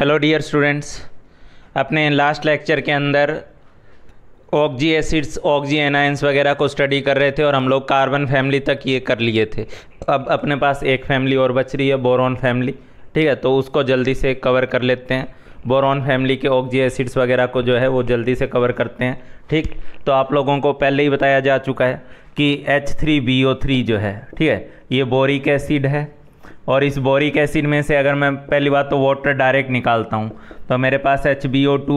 hello dear students अपने last lecture के अंदर ऑक्जी एसिड्स ऑक्जी एनाइंस वगैरह को स्टडी कर रहे थे और हम लोग कार्बन फैमिली तक ये कर लिए थे अब अपने पास एक फैमिली और बच रही है बोरॉन फैमिली ठीक है तो उसको जल्दी से कवर कर लेते हैं बोरॉन फैमिली के ऑक्जी एसिड्स वगैरह को जो है वो जल्दी से कवर करते हैं ठीक तो आप लोगों को पहले ही बताया जा चुका है कि H three B O three जो है ठीक है ये बोरिक एसिड है और इस बोरिक एसिड में से अगर मैं पहली बात तो वाटर डायरेक्ट निकालता हूँ तो मेरे पास एच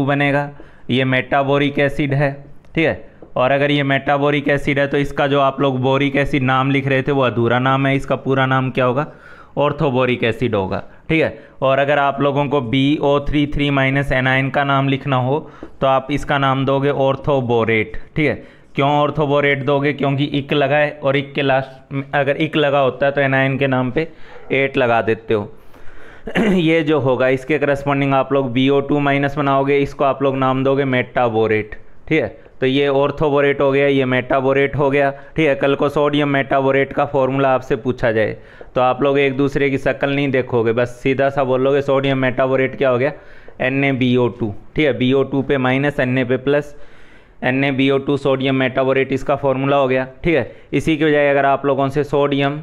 बनेगा ये मेटाबोरिक एसिड है ठीक है और अगर ये मेटाबोरिक एसिड है तो इसका जो आप लोग बोरिक एसिड नाम लिख रहे थे वो अधूरा नाम है इसका पूरा नाम क्या होगा ऑर्थोबोरिक एसिड होगा ठीक है और अगर आप लोगों को B O three three minus anion का नाम लिखना हो तो आप इसका नाम दोगे ऑर्थोबोरेट ठीक है क्यों ऑर्थोबोरेट दोगे क्योंकि इक लगा है और इक के लास्ट में अगर इक लगा होता है तो एनाइन के नाम पे एट लगा देते हो ये जो होगा इसके करस्पॉन्डिंग आप लोग बी ओ टू माइनस बनाओगे इसको आप लोग नाम दोगे मेटाबोरेट ठीक है तो ये ऑर्थोबोरेट हो गया ये मेटाबोरेट हो गया ठीक है कल को सोडियम मेटाबोरेट का फॉर्मूला आपसे पूछा जाए तो आप लोग एक दूसरे की शक्ल नहीं देखोगे बस सीधा सा बोलोगे सोडियम मेटाबोरेट क्या हो गया N A B O two ठीक है बी ओ टू पे माइनस एन ए पे plus N A B O two sodium metaborate इसका फॉर्मूला हो गया ठीक है इसी की बजाय अगर आप लोगों से सोडियम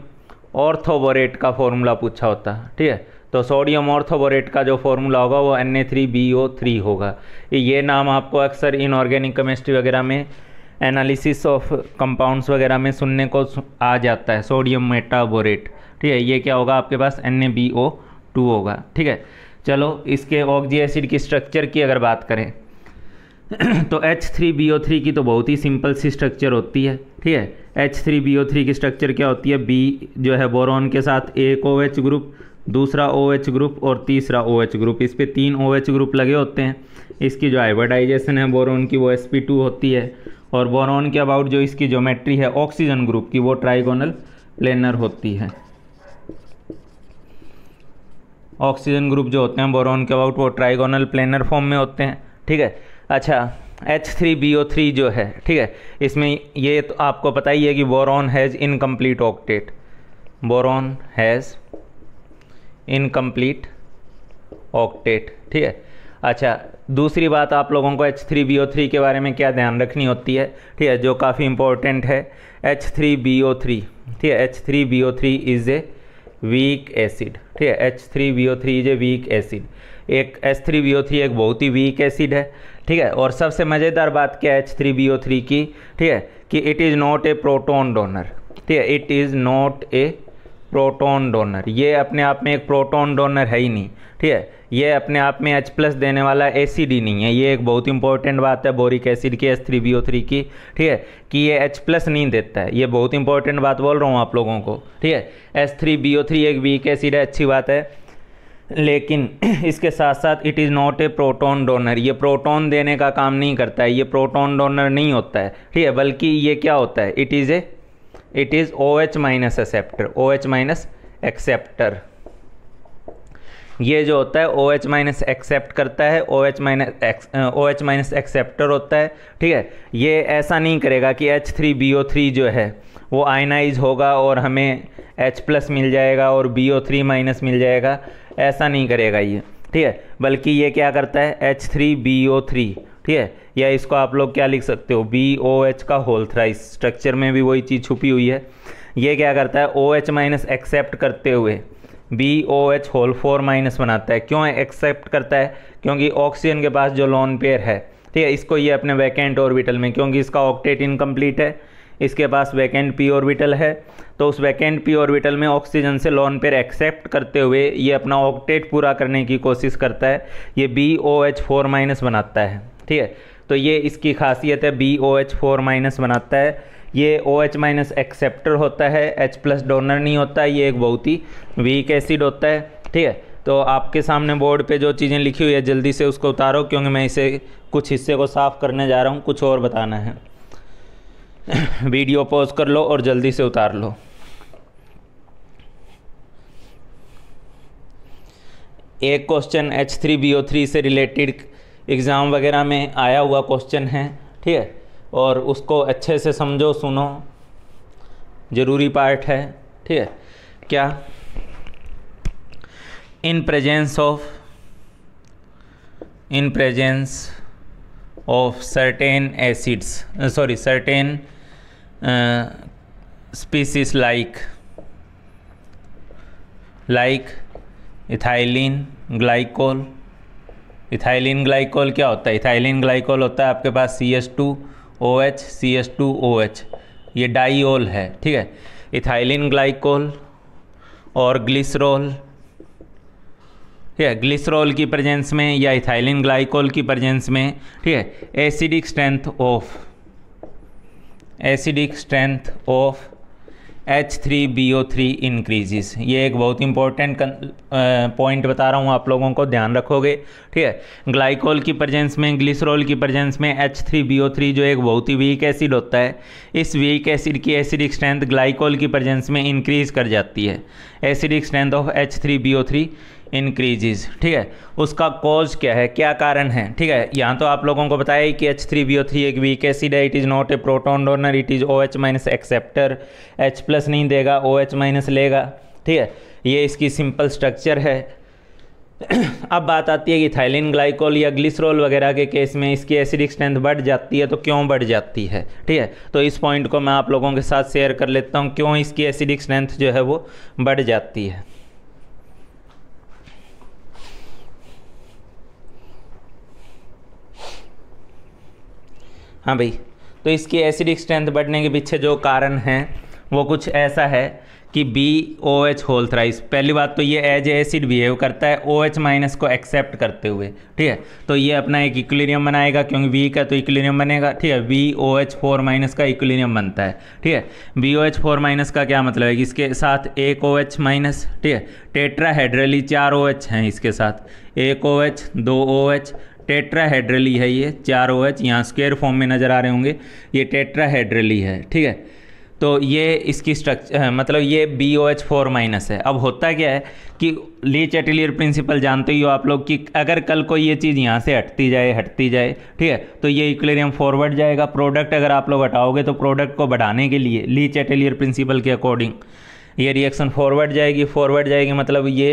ऑर्थोबोरेट का फॉर्मूला पूछा होता ठीक है तो सोडियम ऑर्थोबोरेट का जो फॉर्मूला होगा वो N A three B O three होगा ये नाम आपको अक्सर इनऑर्गेनिक केमिस्ट्री वगैरह में एनालिसिस ऑफ कंपाउंड्स वगैरह में सुनने को आ जाता है सोडियम मेटाबोरेट ठीक है ये क्या होगा आपके पास N A B O two होगा ठीक है चलो इसके ऑक्जी एसिड की स्ट्रक्चर की अगर बात करें तो H three B O three की तो बहुत ही सिंपल सी स्ट्रक्चर होती है ठीक है H three B O three की स्ट्रक्चर क्या होती है बी जो है बोरॉन के साथ एक ओ एच ग्रुप दूसरा ओ एच ग्रुप और तीसरा ओ एच ग्रुप इस पर तीन ओ एच ग्रुप लगे होते हैं इसकी जो आइवर्डाइजेशन है बोरॉन की वो एस पी टू होती है और बोरॉन के अबाउट जो इसकी ज्योमेट्री है ऑक्सीजन ग्रुप की वो ट्राइगोनल प्लेनर होती है ऑक्सीजन ग्रुप जो होते हैं बोरॉन के अबाउट वो ट्राइगोनल प्लेनर फॉर्म में होते हैं ठीक है अच्छा H three B O three जो है ठीक है इसमें ये तो आपको पता ही है कि boron has incomplete octet boron has incomplete octet ठीक है अच्छा दूसरी बात आप लोगों को H three B O three के बारे में क्या ध्यान रखनी होती है ठीक है जो काफ़ी इंपॉर्टेंट है H three B O three ठीक है H three B O three is a weak acid ठीक है H three B O three is a weak acid एक H three B O three एक बहुत ही वीक एसिड है ठीक है और सबसे मज़ेदार बात क्या है H three B O three की ठीक है कि it is not a proton donor ठीक है it is not a proton donor ये अपने आप में एक प्रोटोन डोनर है ही नहीं ठीक है ये अपने आप में एच प्लस देने वाला एसिड ही नहीं है ये एक बहुत इंपॉर्टेंट बात है बोरिक एसिड की S three B O three की ठीक है कि ये एच प्लस नहीं देता है ये बहुत इंपॉर्टेंट बात बोल रहा हूँ आप लोगों को ठीक है S three B O three एक वीक एसिड है अच्छी बात है लेकिन इसके साथ साथ it is not a proton donor ये प्रोटॉन देने का काम नहीं करता है ये प्रोटॉन डोनर नहीं होता है ठीक है बल्कि ये क्या होता है it is a it is O H minus acceptor O H minus acceptor ये जो होता है ओ एच माइनस एक्सेप्ट करता है O H minus O H minus acceptor होता है ठीक है ये ऐसा नहीं करेगा कि H three B O three जो है वो आयनाइज होगा और हमें एच प्लस मिल जाएगा और बी ओ थ्री माइनस मिल जाएगा ऐसा नहीं करेगा ये ठीक है बल्कि ये क्या करता है H three B O three ठीक है या इसको आप लोग क्या लिख सकते हो बी ओ एच का होल थ्राइस स्ट्रक्चर में भी वही चीज़ छुपी हुई है ये क्या करता है ओ एच माइनस एक्सेप्ट करते हुए B O H whole four minus बनाता है क्यों एक्सेप्ट करता है क्योंकि ऑक्सीजन के पास जो लॉन पेयर है ठीक है इसको ये अपने वैकेंट ऑर्बिटल में क्योंकि इसका ऑक्टेट इनकम्प्लीट है इसके पास वैकेंट पी ऑर्बिटल है तो उस वैकेंट पी ऑर्बिटल में ऑक्सीजन से लॉन पेयर एक्सेप्ट करते हुए ये अपना ऑक्टेट पूरा करने की कोशिश करता है ये B O H four minus बनाता है ठीक है तो ये इसकी खासियत है B O H four minus बनाता है ये ओ एच माइनस एक्सेप्टर होता है एच प्लस डोनर नहीं होता है ये एक बहुत ही वीक एसिड होता है ठीक है तो आपके सामने बोर्ड पे जो चीज़ें लिखी हुई है जल्दी से उसको उतारो क्योंकि मैं इसे कुछ हिस्से को साफ़ करने जा रहा हूँ कुछ और बताना है वीडियो पॉज कर लो और जल्दी से उतार लो एक question H three B O three से रिलेटेड एग्ज़ाम वगैरह में आया हुआ क्वेश्चन है ठीक है और उसको अच्छे से समझो सुनो ज़रूरी पार्ट है ठीक है क्या in presence of in presence of certain acids uh, sorry certain uh, species like like ethylene glycol ethylene glycol क्या होता है इथाइलिन ग्लाइकोल होता है आपके पास C S two O H C S two O H ये diol है ठीक है इथाइलिन ग्लाइकोल और ग्लिसरोल ठीक है ग्लिसरॉल की प्रेजेंस में या इथाइलिन ग्लाइकोल की प्रेजेंस में ठीक है acidic strength of acidic strength of H three B O three increases ये एक बहुत इंपॉर्टेंट पॉइंट बता रहा हूँ आप लोगों को ध्यान रखोगे ठीक है ग्लाइकोल की प्रजेंस में ग्लिसरॉल की प्रजेंस में H three B O three जो एक बहुत ही वीक एसिड होता है इस वीक एसिड की एसिडिक स्ट्रेंथ ग्लाइकोल की प्रजेंस में इंक्रीज कर जाती है acidic strength of H three B O three increases ठीक है उसका कॉज क्या है क्या कारण है ठीक है यहाँ तो आप लोगों को बताया कि H three B O three एक वीक एसिड है it is not a proton donor it is O H minus acceptor H plus नहीं देगा ओ एच माइनस लेगा ठीक है ये इसकी सिंपल स्ट्रक्चर है अब बात आती है कि थाइलिन ग्लाइकोल या ग्लिसरोल वगैरह के केस में इसकी एसिडिक स्ट्रेंथ बढ़ जाती है तो क्यों बढ़ जाती है ठीक है तो इस पॉइंट को मैं आप लोगों के साथ शेयर कर लेता हूँ क्यों इसकी एसिडिक स्ट्रेंथ जो है वो बढ़ जाती है हाँ भाई तो इसकी एसिडिक स्ट्रेंथ बढ़ने के पीछे जो कारण है वो कुछ ऐसा है कि B O H whole thrice पहली बात तो ये एज एसिड बिहेव करता है ओ एच माइनस को एक्सेप्ट करते हुए ठीक है तो ये अपना एक इक्लिनियम बनाएगा क्योंकि बी का तो इक्लिनियम बनेगा ठीक है B O H four minus का इक्लिनियम बनता है ठीक है B O H four minus का क्या मतलब है कि इसके साथ एक ओ एच माइनस ठीक है टेट्रा हेड्रली चार ओ एच हैं इसके साथ एक ओ एच दो ओ एच टेट्राहेड्रली है ये चार ओ एच यहाँ स्केयर फॉर्म में नज़र आ रहे होंगे ये टेट्राहेड्रली है ठीक है तो ये इसकी स्ट्रक्चर मतलब ये B O H four minus है अब होता क्या है कि ली चैटिलियर प्रिंसिपल जानते ही हो आप लोग कि अगर कल को ये चीज़ यहाँ से हटती जाए हटती जाए ठीक है तो ये इक्लेरियम फॉरवर्ड जाएगा प्रोडक्ट अगर आप लोग हटाओगे तो प्रोडक्ट को बढ़ाने के लिए ली चैटिलियर प्रिंसिपल के अकॉर्डिंग ये रिएक्शन फॉरवर्ड जाएगी फॉरवर्ड जाएगी मतलब ये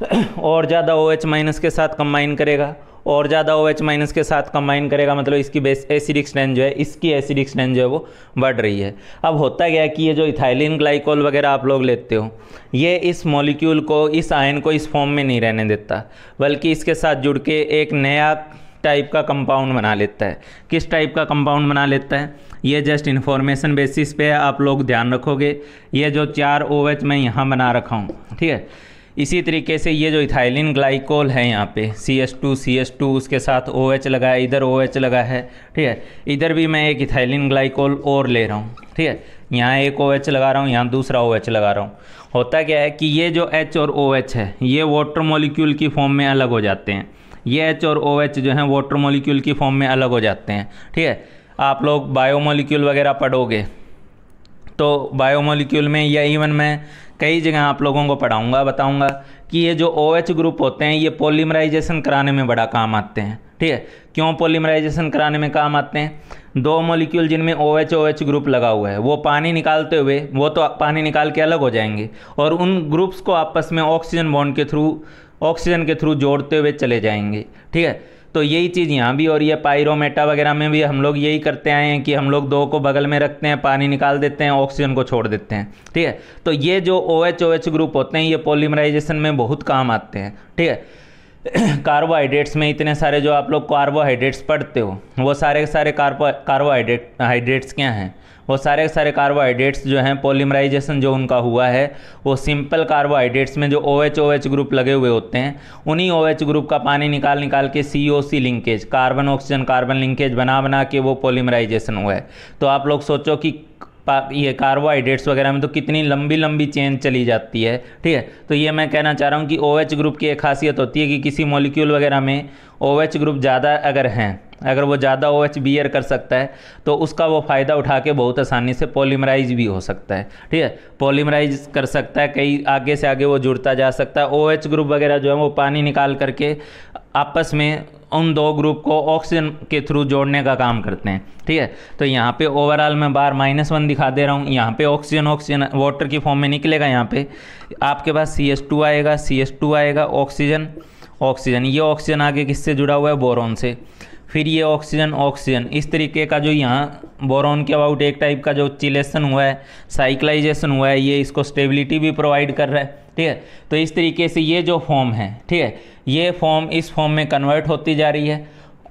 और ज़्यादा ओ एच माइनस के साथ कंबाइन करेगा और ज़्यादा ओ एच माइनस के साथ कंबाइन करेगा मतलब इसकी बेस एसिडिक स्ट्रेंथ जो है इसकी एसिडिक स्ट्रेंथ जो है वो बढ़ रही है अब होता गया कि ये जो इथाइलिन ग्लाइकोल वगैरह आप लोग लेते हो ये इस मॉलिक्यूल को इस आयन को इस फॉर्म में नहीं रहने देता बल्कि इसके साथ जुड़ के एक नया टाइप का कंपाउंड बना लेता है किस टाइप का कंपाउंड बना लेता है ये जस्ट इन्फॉर्मेशन बेसिस पे आप लोग ध्यान रखोगे ये जो चार ओ एच मैं यहाँ बना रखा हूँ ठीक है इसी तरीके से ये जो इथाइलिन ग्लाइकोल है यहाँ पे C S two C S two उसके साथ ओ एच लगा है इधर ओ एच लगा है ठीक है इधर भी मैं एक इथाइलिन ग्लाइकोल और ले रहा हूँ ठीक है यहाँ एक ओ एच लगा रहा हूँ यहाँ दूसरा ओ एच लगा रहा हूँ होता क्या है कि ये जो एच और ओ एच है ये वाटर मोलिक्यूल की फॉर्म में अलग हो जाते हैं ये एच और ओ एच जो है वाटर मोलिक्यूल की फॉर्म में अलग हो जाते हैं ठीक है आप लोग बायोमोलिक्यूल वगैरह पढ़ोगे तो बायोमोलिक्यूल में या इवन मैं कई जगह आप लोगों को पढ़ाऊँगा बताऊँगा कि ये जो ओ OH ग्रुप होते हैं ये पोलीमराइजेशन कराने में बड़ा काम आते हैं ठीक है क्यों पोलीमराइजेशन कराने में काम आते हैं दो मॉलिक्यूल जिनमें O H O H group लगा हुआ है वो पानी निकालते हुए वो तो पानी निकाल के अलग हो जाएंगे और उन ग्रुप्स को आपस में ऑक्सीजन बॉन्ड के थ्रू ऑक्सीजन के थ्रू जोड़ते हुए चले जाएंगे ठीक है तो यही चीज़ यहाँ भी हो रही है पायरोमेटा वगैरह में भी हम लोग यही करते आए हैं कि हम लोग दो को बगल में रखते हैं पानी निकाल देते हैं ऑक्सीजन को छोड़ देते हैं ठीक है तो ये जो O H O H group होते हैं ये पोलीमराइजेशन में बहुत काम आते हैं ठीक है कार्बोहाइड्रेट्स में इतने सारे जो आप लोग कार्बोहाइड्रेट्स पढ़ते हो वो सारे सारे कार्बो कार्बोहाइड्रेट हाइड्रेट्स क्या हैं वो सारे सारे कार्बोहाइड्रेट्स जो हैं पोलिमराइजेशन जो उनका हुआ है वो सिंपल कार्बोहाइड्रेट्स में जो O H O H group लगे हुए होते हैं उन्हीं ओ एच ग्रुप का पानी निकाल निकाल के C O C linkage carbon oxygen carbon linkage बना बना के वो पोलिमराइजेशन हुआ है तो आप लोग सोचो कि ये कार्बोहाइड्रेट्स वगैरह में तो कितनी लंबी लंबी चेन चली जाती है ठीक है तो ये मैं कहना चाह रहा हूँ कि ओ OH ग्रुप की एक खासियत होती है कि किसी मॉलिक्यूल वगैरह में ओ OH ग्रुप ज़्यादा अगर हैं अगर वो ज़्यादा ओ एच बियर कर सकता है तो उसका वो फ़ायदा उठा के बहुत आसानी से पोलीमराइज भी हो सकता है ठीक है पोलीमराइज कर सकता है कई आगे से आगे वो जुड़ता जा सकता है ओ एच ग्रुप वगैरह जो है वो पानी निकाल करके आपस में उन दो ग्रुप को ऑक्सीजन के थ्रू जोड़ने का काम करते हैं ठीक है तो यहाँ पे ओवरऑल मैं बार माइनस वन दिखा दे रहा हूँ यहाँ पे ऑक्सीजन ऑक्सीजन वाटर की फॉर्म में निकलेगा यहाँ पे आपके पास सी एस टू आएगा सी एस टू आएगा ऑक्सीजन ऑक्सीजन ये ऑक्सीजन आगे किससे जुड़ा हुआ है बोरोन से फिर ये ऑक्सीजन ऑक्सीजन इस तरीके का जो यहाँ बोरॉन के अबाउट एक टाइप का जो चिलेशन हुआ है साइक्लाइजेशन हुआ है ये इसको स्टेबिलिटी भी प्रोवाइड कर रहा है ठीक है तो इस तरीके से ये जो फॉर्म है ठीक है ये फॉर्म इस फॉर्म में कन्वर्ट होती जा रही है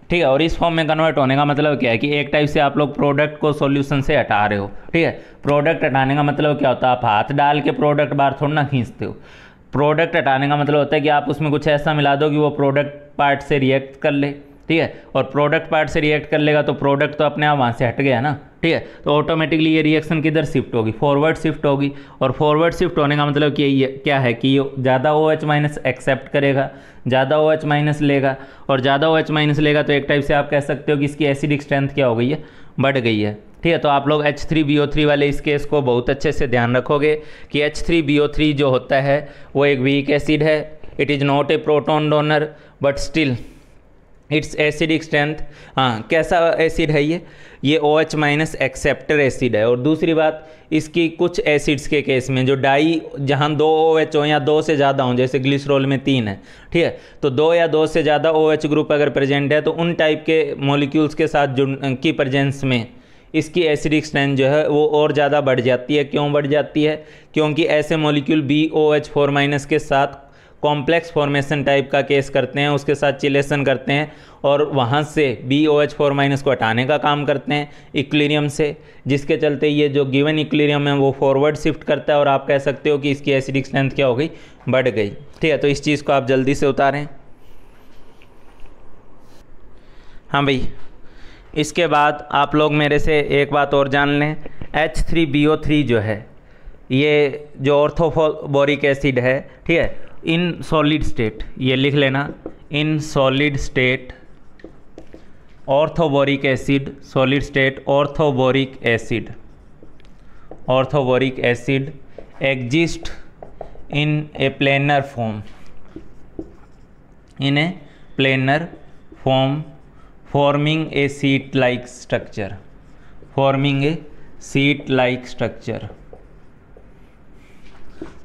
ठीक है और इस फॉर्म में कन्वर्ट होने का मतलब क्या है कि एक टाइप से आप लोग प्रोडक्ट को सॉल्यूशन से हटा रहे हो ठीक है प्रोडक्ट हटाने का मतलब क्या होता है आप हाथ डाल के प्रोडक्ट बाहर थोड़ा ना खींचते हो प्रोडक्ट हटाने का मतलब होता है कि आप उसमें कुछ ऐसा मिला दो कि वो प्रोडक्ट पार्ट से रिएक्ट कर ले ठीक है और प्रोडक्ट पार्ट से रिएक्ट कर लेगा तो प्रोडक्ट तो अपने आप वहाँ से हट गया ना ठीक है तो ऑटोमेटिकली ये रिएक्शन किधर शिफ्ट होगी फॉरवर्ड शिफ्ट होगी और फॉरवर्ड शिफ्ट होने का मतलब कि ये क्या है कि ये ज़्यादा ओ एच माइनस एक्सेप्ट करेगा ज़्यादा ओ एच माइनस लेगा और ज़्यादा ओ एच माइनस लेगा तो एक टाइप से आप कह सकते हो कि इसकी एसिडिक स्ट्रेंथ क्या हो गई है बढ़ गई है ठीक है तो आप लोग H three B O three वाले इस केस को बहुत अच्छे से ध्यान रखोगे कि H three B O three जो होता है वो एक वीक एसिड है it is not a proton donor but still its acidic strength हाँ कैसा एसिड है ये ये O H minus acceptor acid है और दूसरी बात इसकी कुछ एसिड्स के केस में जो डाई जहाँ दो ओ एच हो या दो से ज़्यादा हों जैसे ग्लिसरोल में तीन है ठीक है तो दो या दो से ज़्यादा ओ एच ग्रुप अगर प्रेजेंट है तो उन टाइप के मोलिक्यूल्स के साथ जुड़ की प्रजेंस में इसकी एसिडिक स्ट्रेंथ जो है वो और ज़्यादा बढ़ जाती है क्यों बढ़ जाती है क्योंकि ऐसे molecule B O H four minus के साथ कॉम्प्लेक्स फॉर्मेशन टाइप का केस करते हैं उसके साथ चिलेशन करते हैं और वहाँ से B O H four minus को हटाने का काम करते हैं इक्लेरियम से जिसके चलते ये जो गिवन इक्लेरियम है वो फॉरवर्ड शिफ्ट करता है और आप कह सकते हो कि इसकी एसिडिक स्ट्रेंथ क्या हो गई बढ़ गई ठीक है तो इस चीज़ को आप जल्दी से उतारें हाँ भाई इसके बाद आप लोग मेरे से एक बात और जान लें H three B O three जो है ये जो ऑर्थोफोबोरिक एसिड है ठीक है इन सॉलिड स्टेट ये लिख लेना in solid state orthoboric acid solid state orthoboric acid orthoboric acid exist in a planar form in a planar form forming a sheet like structure forming a sheet like structure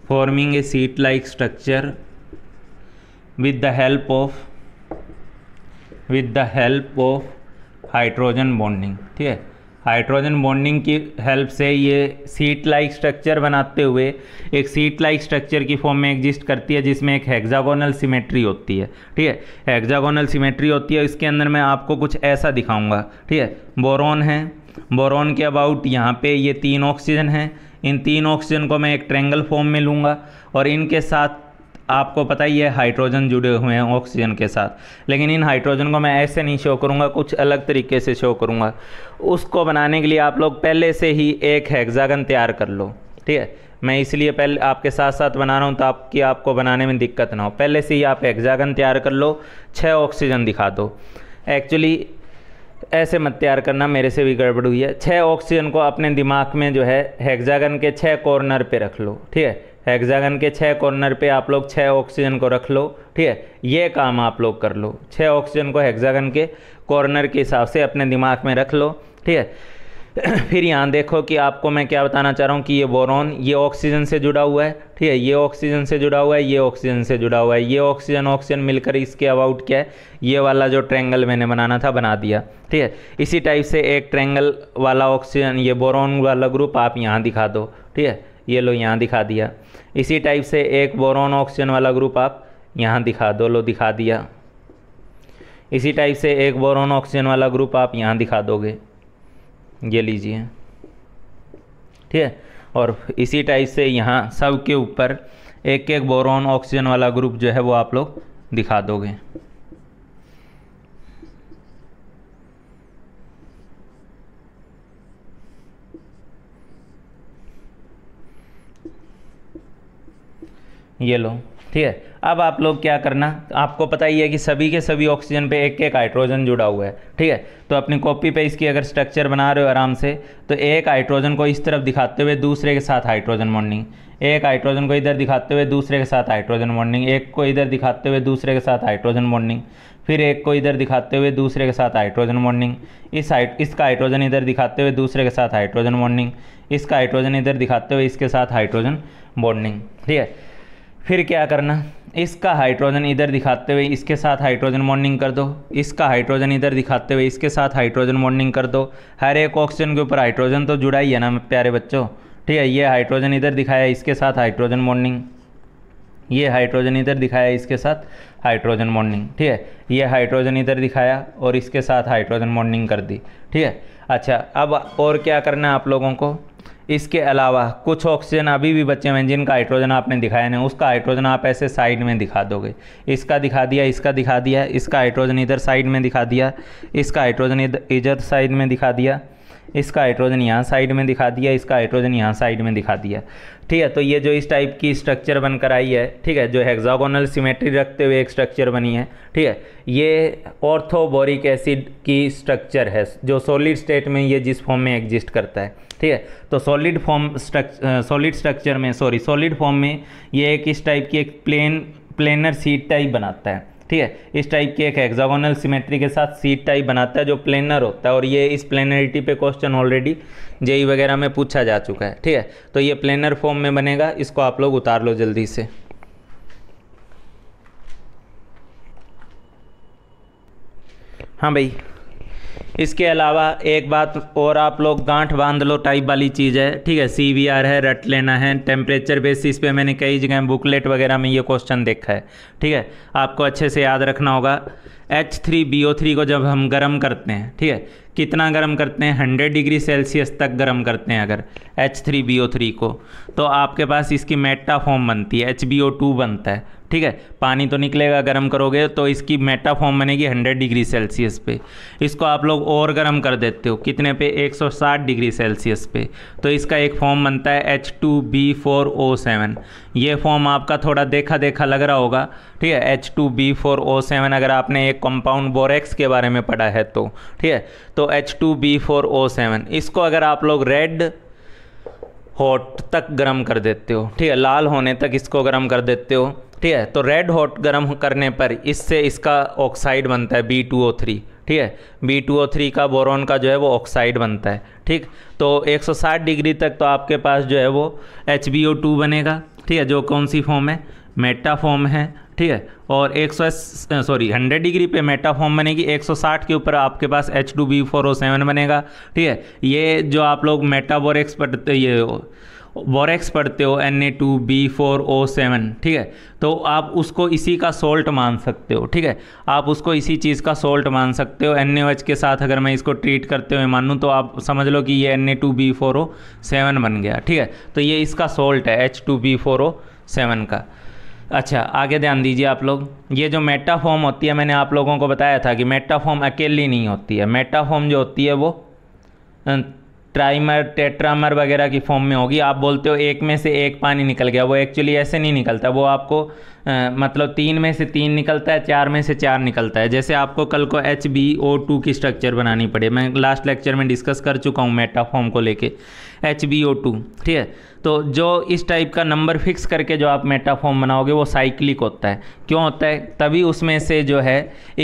forming a sheet like structure with the help of with the help of hydrogen bonding ठीक है hydrogen bonding की help से ये seat like structure बनाते हुए एक sheet like structure की form में एग्जिस्ट करती है जिसमें एक हेक्सागोनल सिमेट्री होती है ठीक है हेक्सागोनल सिमेट्री होती है इसके अंदर मैं आपको कुछ ऐसा दिखाऊंगा ठीक है बोरोन है बोरोन के अबाउट यहाँ पे ये तीन ऑक्सीजन हैं इन तीन ऑक्सीजन को मैं एक ट्रेंगल फॉर्म में लूँगा और इनके साथ आपको पता ही है हाइड्रोजन जुड़े हुए हैं ऑक्सीजन के साथ लेकिन इन हाइड्रोजन को मैं ऐसे नहीं शो करूँगा कुछ अलग तरीके से शो करूँगा उसको बनाने के लिए आप लोग पहले से ही एक हैगजागन तैयार कर लो ठीक है मैं इसलिए पहले आपके साथ साथ बना रहा हूँ तो आपकी आपको बनाने में दिक्कत ना हो पहले से ही आप हेक्सागन तैयार कर लो छः ऑक्सीजन दिखा दो एक्चुअली ऐसे मत तैयार करना मेरे से भी गड़बड़ हुई है छः ऑक्सीजन को अपने दिमाग में जो है हेक्जागन के छः कॉर्नर पे रख लो ठीक है हेक्जागन के छः कॉर्नर पे आप लोग छः ऑक्सीजन को रख लो ठीक है ये काम आप लोग कर लो छः ऑक्सीजन को हेक्जागन के कॉर्नर के हिसाब से अपने दिमाग में रख लो ठीक है फिर यहाँ देखो कि आपको मैं क्या बताना चाह रहा हूँ कि ये बोरॉन ये ऑक्सीजन से जुड़ा हुआ है ठीक है ये ऑक्सीजन से जुड़ा हुआ है ये ऑक्सीजन से जुड़ा हुआ है ये ऑक्सीजन ऑक्सीजन मिलकर इसके अबाउट क्या है ये वाला जो ट्रैंगल मैंने बनाना था बना दिया ठीक है इसी टाइप से एक ट्रैंगल वाला ऑक्सीजन ये बोरॉन वाला ग्रुप आप यहाँ दिखा दो ठीक है ये लो यहाँ दिखा दिया इसी टाइप से एक बोरॉन ऑक्सीजन वाला ग्रुप आप यहाँ दिखा दो लो दिखा दिया इसी टाइप से एक बोरॉन ऑक्सीजन वाला ग्रुप आप यहाँ दिखा दोगे ये लीजिए ठीक है और इसी टाइप से यहाँ सब के ऊपर एक एक बोरॉन ऑक्सीजन वाला ग्रुप जो है वो आप लोग दिखा दोगे ये लो ठीक है अब आप लोग क्या करना आपको पता ही है कि सभी के सभी ऑक्सीजन पे एक एक हाइड्रोजन जुड़ा हुआ है ठीक है तो अपनी कॉपी पे इसकी अगर स्ट्रक्चर बना रहे हो आराम से तो एक हाइड्रोजन को इस तरफ दिखाते हुए दूसरे के साथ हाइड्रोजन मॉर्निंग एक हाइड्रोजन को इधर दिखाते हुए दूसरे के साथ हाइड्रोजन मॉर्निंग एक को इधर दिखाते हुए दूसरे के साथ हाइड्रोजन मॉर्निंग फिर एक को इधर दिखाते हुए दूसरे के साथ हाइड्रोजन मॉर्निंग इस हाइट इसका हाइड्रोजन इधर दिखाते हुए दूसरे के साथ हाइड्रोजन मॉर्निंग इसका हाइड्रोजन इधर दिखाते हुए इसके साथ हाइड्रोजन बॉन्डिंग ठीक है फिर क्या करना इसका हाइड्रोजन इधर दिखाते हुए इसके साथ हाइड्रोजन बॉन्डिंग कर दो इसका हाइड्रोजन इधर दिखाते हुए इसके साथ हाइड्रोजन बॉन्डिंग कर दो हर एक ऑक्सीजन के ऊपर हाइड्रोजन तो जुड़ा ही है ना प्यारे बच्चों ठीक है ये हाइड्रोजन इधर दिखाया इसके साथ हाइड्रोजन बॉन्डिंग ये हाइड्रोजन इधर दिखाया इसके साथ हाइड्रोजन बॉन्डिंग ठीक है ये हाइड्रोजन इधर दिखाया और इसके साथ हाइड्रोजन बॉन्डिंग कर दी ठीक है अच्छा अब और क्या करना है आप लोगों को इसके अलावा कुछ ऑक्सीजन अभी भी बचे हुए हैं जिनका हाइड्रोजन आपने दिखाया नहीं उसका हाइड्रोजन आप ऐसे साइड में दिखा दोगे इसका दिखा दिया इसका दिखा दिया इसका हाइड्रोजन इधर साइड में दिखा दिया इसका हाइड्रोजन इधर साइड में दिखा दिया इसका हाइड्रोजन यहाँ साइड में दिखा दिया इसका हाइड्रोजन यहाँ साइड में दिखा दिया ठीक है तो ये जो इस टाइप की स्ट्रक्चर बनकर आई है ठीक है जो हेक्सागोनल सिमेट्री रखते हुए एक स्ट्रक्चर बनी है ठीक है ये ऑर्थोबोरिक एसिड की स्ट्रक्चर है जो सॉलिड स्टेट में ये जिस फॉर्म में एग्जिस्ट करता है ठीक है तो solid form structure solid structure में सॉरी सॉलिड फॉर्म में ये एक इस टाइप की एक प्लेन प्लेनर सीट टाइप बनाता है ठीक है इस टाइप की एक हेक्सागोनल सिमेट्री के साथ सीट टाइप बनाता है जो प्लेनर होता है और ये इस प्लेनरिटी पे क्वेश्चन ऑलरेडी जेई वगैरह में पूछा जा चुका है ठीक है तो ये प्लेनर फॉर्म में बनेगा इसको आप लोग उतार लो जल्दी से हाँ भाई इसके अलावा एक बात और आप लोग गांठ बांध लो टाइप वाली चीज़ है ठीक है सी वी आर है रट लेना है टेम्परेचर बेसिस पे मैंने कई जगह बुकलेट वगैरह में ये क्वेश्चन देखा है ठीक है आपको अच्छे से याद रखना होगा H three B O three को जब हम गर्म करते हैं ठीक है कितना गर्म करते हैं 100 डिग्री सेल्सियस तक गर्म करते हैं अगर H three B O three को तो आपके पास इसकी मेटा फॉर्म बनती है एच बी ओ टू बनता है ठीक है पानी तो निकलेगा गर्म करोगे तो इसकी मेटा फॉर्म बनेगी 100 डिग्री सेल्सियस पे इसको आप लोग और गर्म कर देते हो कितने पे 160 डिग्री सेल्सियस पे तो इसका एक फॉर्म बनता है H two B four O seven ये फॉर्म आपका थोड़ा देखा देखा लग रहा होगा ठीक है H two B four O seven अगर आपने एक कंपाउंड बोरेक्स के बारे में पढ़ा है तो ठीक है तो H two B four O seven इसको अगर आप लोग रेड हॉट तक गर्म कर देते हो ठीक है लाल होने तक इसको गर्म कर देते हो ठीक है तो रेड हॉट गर्म करने पर इससे इसका ऑक्साइड बनता है बी टू ओ थ्री ठीक है बी टू ओ थ्री का बोरॉन का जो है वो ऑक्साइड बनता है ठीक तो 160 डिग्री तक तो आपके पास जो है वो एच बी ओ टू बनेगा ठीक है जो कौन सी फॉर्म है मेटा फॉर्म है ठीक है और एक सौ सॉरी हंड्रेड डिग्री पे मेटा फॉर्म बनेगी 160 के ऊपर आपके पास H two B four O seven बनेगा ठीक है ये जो आप लोग मेटाबोरिक्स पढ़ते ये बोरेक्स पढ़ते हो N A two B four O seven ठीक है तो आप उसको इसी का सोल्ट मान सकते हो ठीक है आप उसको इसी चीज़ का सोल्ट मान सकते हो एन एच के साथ अगर मैं इसको ट्रीट करते हुए मानूँ तो आप समझ लो कि ये N A two B four O seven बन गया ठीक है तो ये इसका सोल्ट है H two B four O seven का अच्छा आगे ध्यान दीजिए आप लोग ये जो मेटाफॉर्म होती है मैंने आप लोगों को बताया था कि मेटाफॉर्म अकेली नहीं होती है मेटाफॉर्म जो होती है वो अं, ट्राइमर टेट्रामर वगैरह की फॉर्म में होगी आप बोलते हो एक में से एक पानी निकल गया वो एक्चुअली ऐसे नहीं निकलता वो आपको आ, मतलब तीन में से तीन निकलता है चार में से चार निकलता है जैसे आपको कल को एच बी ओ टू की स्ट्रक्चर बनानी पड़े मैं लास्ट लेक्चर में डिस्कस कर चुका हूँ मेटाफॉर्म को लेके एच बी ओ टू ठीक है तो जो इस टाइप का नंबर फिक्स करके जो आप मेटाफॉर्म बनाओगे वो साइक्लिक होता है क्यों होता है तभी उसमें से जो है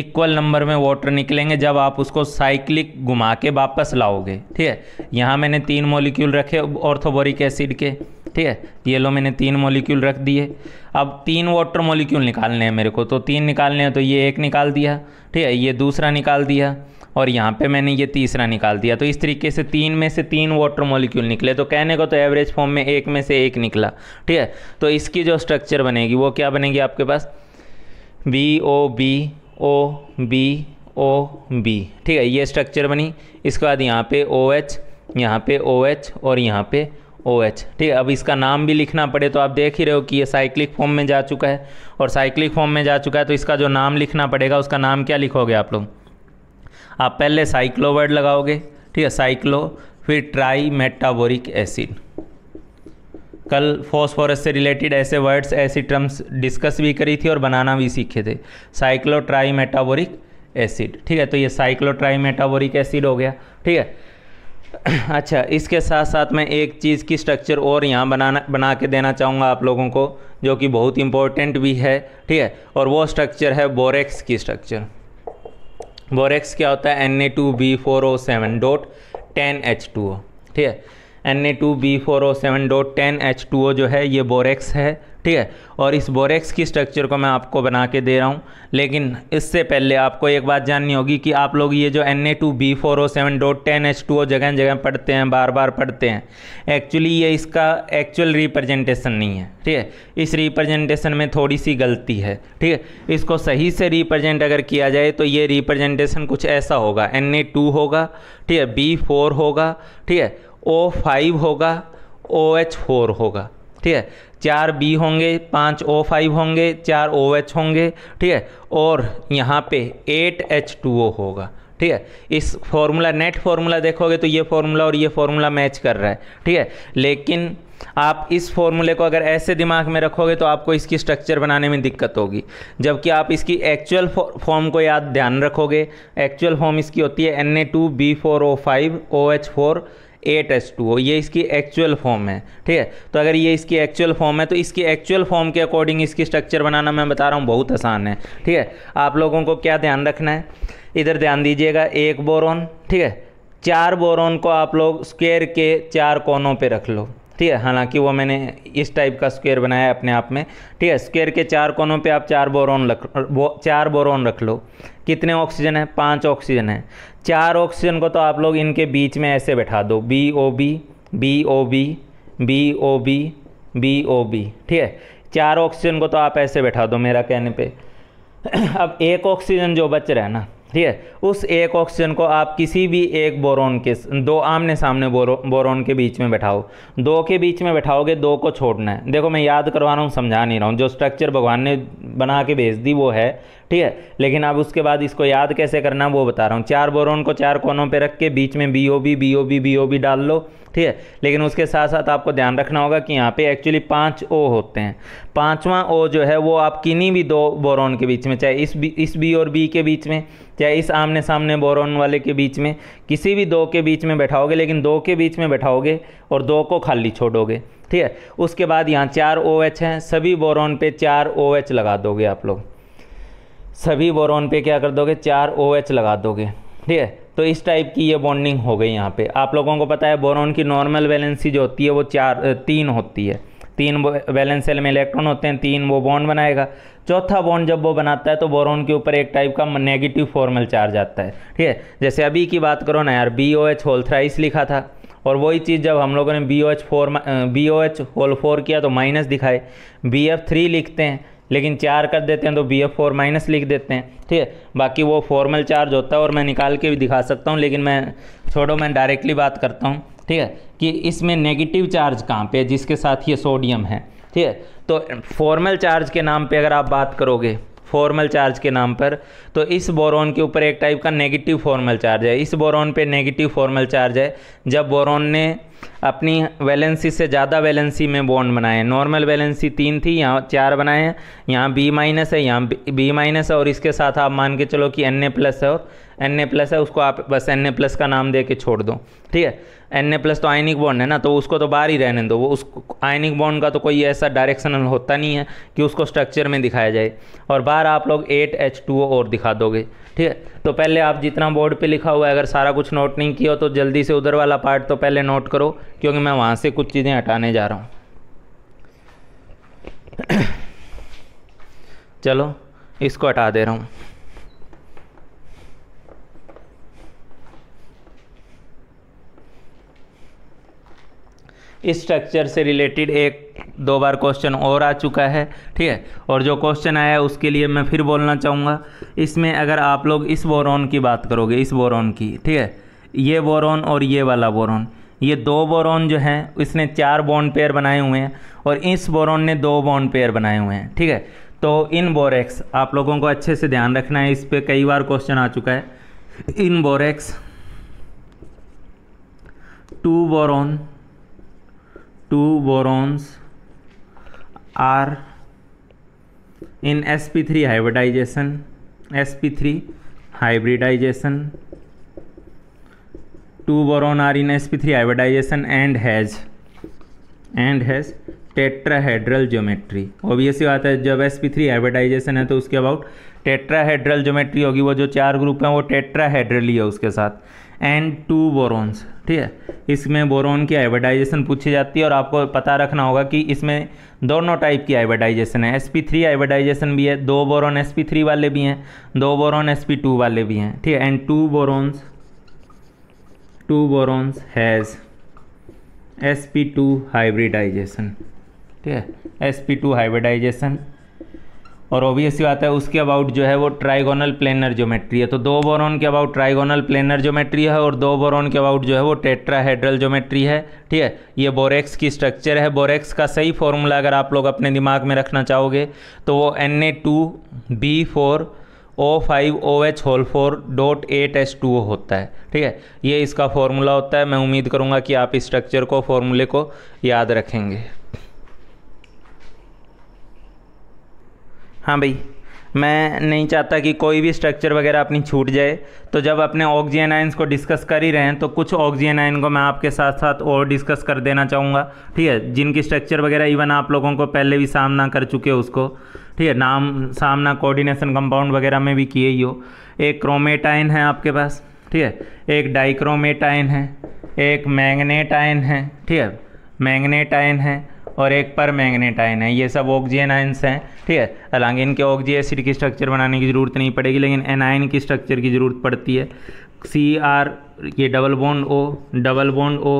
इक्वल नंबर में वाटर निकलेंगे जब आप उसको साइक्लिक घुमा के वापस लाओगे ठीक है यहाँ मैंने तीन मोलिक्यूल रखे ऑर्थोबोरिक एसिड के ठीक है ये लो मैंने तीन मोलिक्यूल रख दिए अब तीन वाटर मोलिक्यूल निकालने हैं मेरे को तो तीन निकालने हैं तो ये एक निकाल दिया ठीक है ये दूसरा निकाल दिया और यहाँ पे मैंने ये तीसरा निकाल दिया तो इस तरीके से तीन में से तीन वाटर मॉलिक्यूल निकले तो कहने को तो एवरेज फॉर्म में एक में से एक निकला ठीक है तो इसकी जो स्ट्रक्चर बनेगी वो क्या बनेगी आपके पास B O B O B O B ठीक है ये स्ट्रक्चर बनी इसके बाद यहाँ पे ओ एच यहाँ पे ओ एच और यहाँ पे ओ एच ठीक है अब इसका नाम भी लिखना पड़े तो आप देख ही रहे हो कि ये साइक्लिक फॉर्म में जा चुका है और साइक्लिक फॉर्म में जा चुका है तो इसका जो नाम लिखना पड़ेगा उसका नाम क्या लिखोगे आप लोग आप पहले साइक्लो वर्ड लगाओगे ठीक है साइक्लो फिर ट्राई मेटाबोरिक एसिड कल फॉस्फोरस से रिलेटेड ऐसे वर्ड्स ऐसी टर्म्स डिस्कस भी करी थी और बनाना भी सीखे थे साइक्लो ट्राई मेटाबोरिक एसिड ठीक है तो ये साइक्लो ट्राई मेटाबोरिक एसिड हो गया ठीक है अच्छा इसके साथ साथ मैं एक चीज़ की स्ट्रक्चर और यहाँ बनाना बना के देना चाहूँगा आप लोगों को जो कि बहुत इंपॉर्टेंट भी है ठीक है और वो स्ट्रक्चर है बोरेक्स की स्ट्रक्चर बोरेक्स क्या होता है N A two B four O seven dot ten H two O ठीक है N A two B four O seven dot ten H two O जो है ये बोरेक्स है ठीक है और इस बोरेक्स की स्ट्रक्चर को मैं आपको बना के दे रहा हूँ लेकिन इससे पहले आपको एक बात जाननी होगी कि आप लोग ये जो N A two B four O seven dot ten H two O जगह जगह पढ़ते हैं बार बार पढ़ते हैं एक्चुअली ये इसका एक्चुअल रिप्रेजेंटेशन नहीं है ठीक है इस रिप्रेजेंटेशन में थोड़ी सी गलती है ठीक है इसको सही से रिप्रेजेंट अगर किया जाए तो ये रिप्रेजेंटेशन कुछ ऐसा होगा एन ए टू होगा ठीक है बी फोर होगा ठीक है ओ फाइव होगा ओ एच फोर होगा ठीक है चार बी होंगे पाँच ओ फाइव होंगे चार ओ एच होंगे ठीक है और यहाँ पे एट एच टू ओ होगा ठीक है इस फॉर्मूला नेट फॉर्मूला देखोगे तो ये फॉर्मूला और ये फॉर्मूला मैच कर रहा है ठीक है लेकिन आप इस फॉर्मूले को अगर ऐसे दिमाग में रखोगे तो आपको इसकी स्ट्रक्चर बनाने में दिक्कत होगी जबकि आप इसकी एक्चुअल फॉर्म को याद ध्यान रखोगे एक्चुअल फॉर्म इसकी होती है N A two B four O five O H four eight S two O ये इसकी एक्चुअल फॉर्म है ठीक है तो अगर ये इसकी एक्चुअल फॉर्म है तो इसकी एक्चुअल फॉर्म के अकॉर्डिंग इसकी स्ट्रक्चर बनाना मैं बता रहा हूँ बहुत आसान है ठीक है आप लोगों को क्या ध्यान रखना है इधर ध्यान दीजिएगा एक बोरोन ठीक है चार बोरोन को आप लोग स्क्वेयर के चार कोनों पर रख लो ठीक है हालांकि वो मैंने इस टाइप का स्क्वायर बनाया अपने आप में ठीक है स्क्वायर के चार कोनों पे आप चार बोरोन रख बो, चार बोरोन रख लो कितने ऑक्सीजन है पांच ऑक्सीजन है चार ऑक्सीजन को तो आप लोग इनके बीच में ऐसे बैठा दो B O B B O B B O B B O B ठीक है चार ऑक्सीजन को तो आप ऐसे बैठा दो मेरा कहने पर अब एक ऑक्सीजन जो बच रहा है ना ठीक है उस एक ऑक्सीजन को आप किसी भी एक बोरोन के दो आमने सामने बोरो बोरोन के बीच में बैठाओ दो के बीच में बैठाओगे दो को छोड़ना है देखो मैं याद करवा रहा हूँ समझा नहीं रहा हूँ जो स्ट्रक्चर भगवान ने बना के भेज दी वो है ठीक है लेकिन अब उसके बाद इसको याद कैसे करना है वो बता रहा हूँ चार बोरोन को चार कोनों पे रख के बीच में B O B B O B B O B डाल लो ठीक है लेकिन उसके साथ साथ आपको ध्यान रखना होगा कि यहाँ पे एक्चुअली पाँच ओ होते हैं पाँचवा ओ जो है वो आप किन्हीं भी दो बोरोन के बीच में चाहे इस बी इस बी और बी के बीच में चाहे इस आमने सामने बोरोन वाले के बीच में किसी भी दो के बीच में बैठाओगे लेकिन दो के बीच में बैठाओगे और दो को खाली छोड़ोगे ठीक है उसके बाद यहाँ चार ओ एच हैं सभी बोरोन पे चार ओ एच लगा दोगे आप लोग सभी बोरोन पे क्या कर दोगे चार ओ OH लगा दोगे ठीक है तो इस टाइप की ये बॉन्डिंग हो गई यहाँ पे आप लोगों को पता है बोरोन की नॉर्मल वैलेंसी जो होती है वो चार तीन होती है तीन वैलेंस सेल में इलेक्ट्रॉन होते हैं तीन वो बॉन्ड बनाएगा चौथा बॉन्ड जब वो बनाता है तो बोरोन के ऊपर एक टाइप का नेगेटिव फॉर्मल चार्ज आता है ठीक है जैसे अभी की बात करो ना यार B O H whole thrice लिखा था और वही चीज़ जब हम लोगों ने B O H four B O H whole four किया तो माइनस दिखाए बी एफ थ्री लिखते हैं लेकिन चार कर देते हैं तो बी एफ फोर माइनस लिख देते हैं ठीक है बाकी वो फॉर्मल चार्ज होता है और मैं निकाल के भी दिखा सकता हूँ लेकिन मैं छोड़ो मैं डायरेक्टली बात करता हूँ ठीक है कि इसमें नेगेटिव चार्ज कहाँ पे है जिसके साथ ये सोडियम है ठीक है तो फॉर्मल चार्ज के नाम पे अगर आप बात करोगे फॉर्मल चार्ज के नाम पर तो इस बोरोन के ऊपर एक टाइप का नेगेटिव फॉर्मल चार्ज है इस बोरॉन पे नेगेटिव फॉर्मल चार्ज है जब बोरॉन ने अपनी वैलेंसी से ज़्यादा वैलेंसी में बॉन्ड बनाए हैं नॉर्मल वैलेंसी तीन थी यहाँ चार बनाए हैं यहाँ बी माइनस है यहाँ बी माइनस है और इसके साथ आप मान के चलो कि एन ए प्लस है और एन ए प्लस है उसको आप बस एन ए प्लस का नाम दे के छोड़ दो ठीक है एन ए प्लस तो आयनिक बॉन्ड है ना तो उसको तो बाहर ही रहने दो वो उस आयनिक बॉन्ड का तो कोई ऐसा डायरेक्शनल होता नहीं है कि उसको स्ट्रक्चर में दिखाया जाए और बाहर आप लोग एट एच टू और दिखा दोगे ठीक है तो पहले आप जितना बोर्ड पे लिखा हुआ है अगर सारा कुछ नोट नहीं किया तो जल्दी से उधर वाला पार्ट तो पहले नोट करो क्योंकि मैं वहाँ से कुछ चीज़ें हटाने जा रहा हूँ चलो इसको हटा दे रहा हूँ स्ट्रक्चर से रिलेटेड एक दो बार क्वेश्चन और आ चुका है ठीक है और जो क्वेश्चन आया है उसके लिए मैं फिर बोलना चाहूँगा इसमें अगर आप लोग इस बोरोन की बात करोगे इस बोरोन की ठीक है ये बोरोन और ये वाला बोरॉन ये दो बोरोन जो हैं इसने चार बॉन्ड पेयर बनाए हुए हैं और इस बोरोन ने दो बॉन्ड पेयर बनाए हुए हैं ठीक है तो इन बोरेक्स आप लोगों को अच्छे से ध्यान रखना है इस पर कई बार क्वेश्चन आ चुका है in borax two boron three borons S P sp3 hybridization two hybridization are in S P sp3 hybridization and has and has tetrahedral geometry obviously बात है जब एस पी थ्री हाइब्रिडाइजेशन है तो उसके अबाउट टेट्राहेड्रल ज्योमेट्री होगी वो जो चार ग्रुप हैं वो ही है उसके साथ एंड टू बोरोन्स ठीक है इसमें बोरोन की आइवाडाइजेशन पूछी जाती है और आपको पता रखना होगा कि इसमें दोनों टाइप की आइवाडाइजेशन है एस पी थ्री आइवाडाइजेशन भी है दो बोरोन एस पी थ्री वाले भी हैं दो बोरोन एस पी टू वाले भी हैं ठीक है and two borons two borons has S P two hybridization ठीक है एस पी टू हाइब्रिडाइजेशन और ऑब्वियस ही बात है उसके अबाउट जो है वो ट्राइगोनल प्लेनर ज्योमेट्री है तो दो बोरोन के अबाउट ट्राइगोनल प्लेनर ज्योमेट्री है और दो बोरोन के अबाउट जो है वो टेट्राहेड्रल ज्योमेट्री है ठीक है ये बोरेक्स की स्ट्रक्चर है बोरेक्स का सही फॉर्मूला अगर आप लोग अपने दिमाग में रखना चाहोगे तो वो N A two B four O five O H whole four dot eight H two O होता है ठीक है ये इसका फॉर्मूला होता है मैं उम्मीद करूँगा कि आप इस स्ट्रक्चर को फॉर्मूले को याद रखेंगे हाँ भाई मैं नहीं चाहता कि कोई भी स्ट्रक्चर वगैरह अपनी छूट जाए तो जब अपने ऑक्जीएन आइन्स को डिस्कस कर ही रहे हैं तो कुछ ऑक्जीएन आइन को मैं आपके साथ साथ और डिस्कस कर देना चाहूँगा ठीक है जिनकी स्ट्रक्चर वगैरह इवन आप लोगों को पहले भी सामना कर चुके हो उसको ठीक है नाम सामना कोऑर्डिनेशन कंपाउंड वगैरह में भी किए ही हो एक क्रोमेट आइन है आपके पास ठीक है एक डाइक्रोमेट आइन है एक मैंगनेट आयन है ठीक है मैंगनेट आयन है और एक पर मैग्नेट आयन है ये सब ऑक्जीन आयन्स हैं ठीक है हालांकि इनके ऑक्जी एसिड की स्ट्रक्चर बनाने की ज़रूरत नहीं पड़ेगी लेकिन एनायन की स्ट्रक्चर की ज़रूरत पड़ती है सी आर ये double bond O double bond O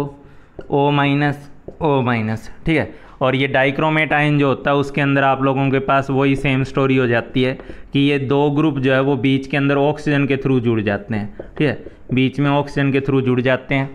O minus O minus ठीक है और ये डाइक्रोमेट आयन जो होता है उसके अंदर आप लोगों के पास वही सेम स्टोरी हो जाती है कि ये दो ग्रुप जो है वो बीच के अंदर ऑक्सीजन के थ्रू जुड़ जाते हैं ठीक है बीच में ऑक्सीजन के थ्रू जुड़ जाते हैं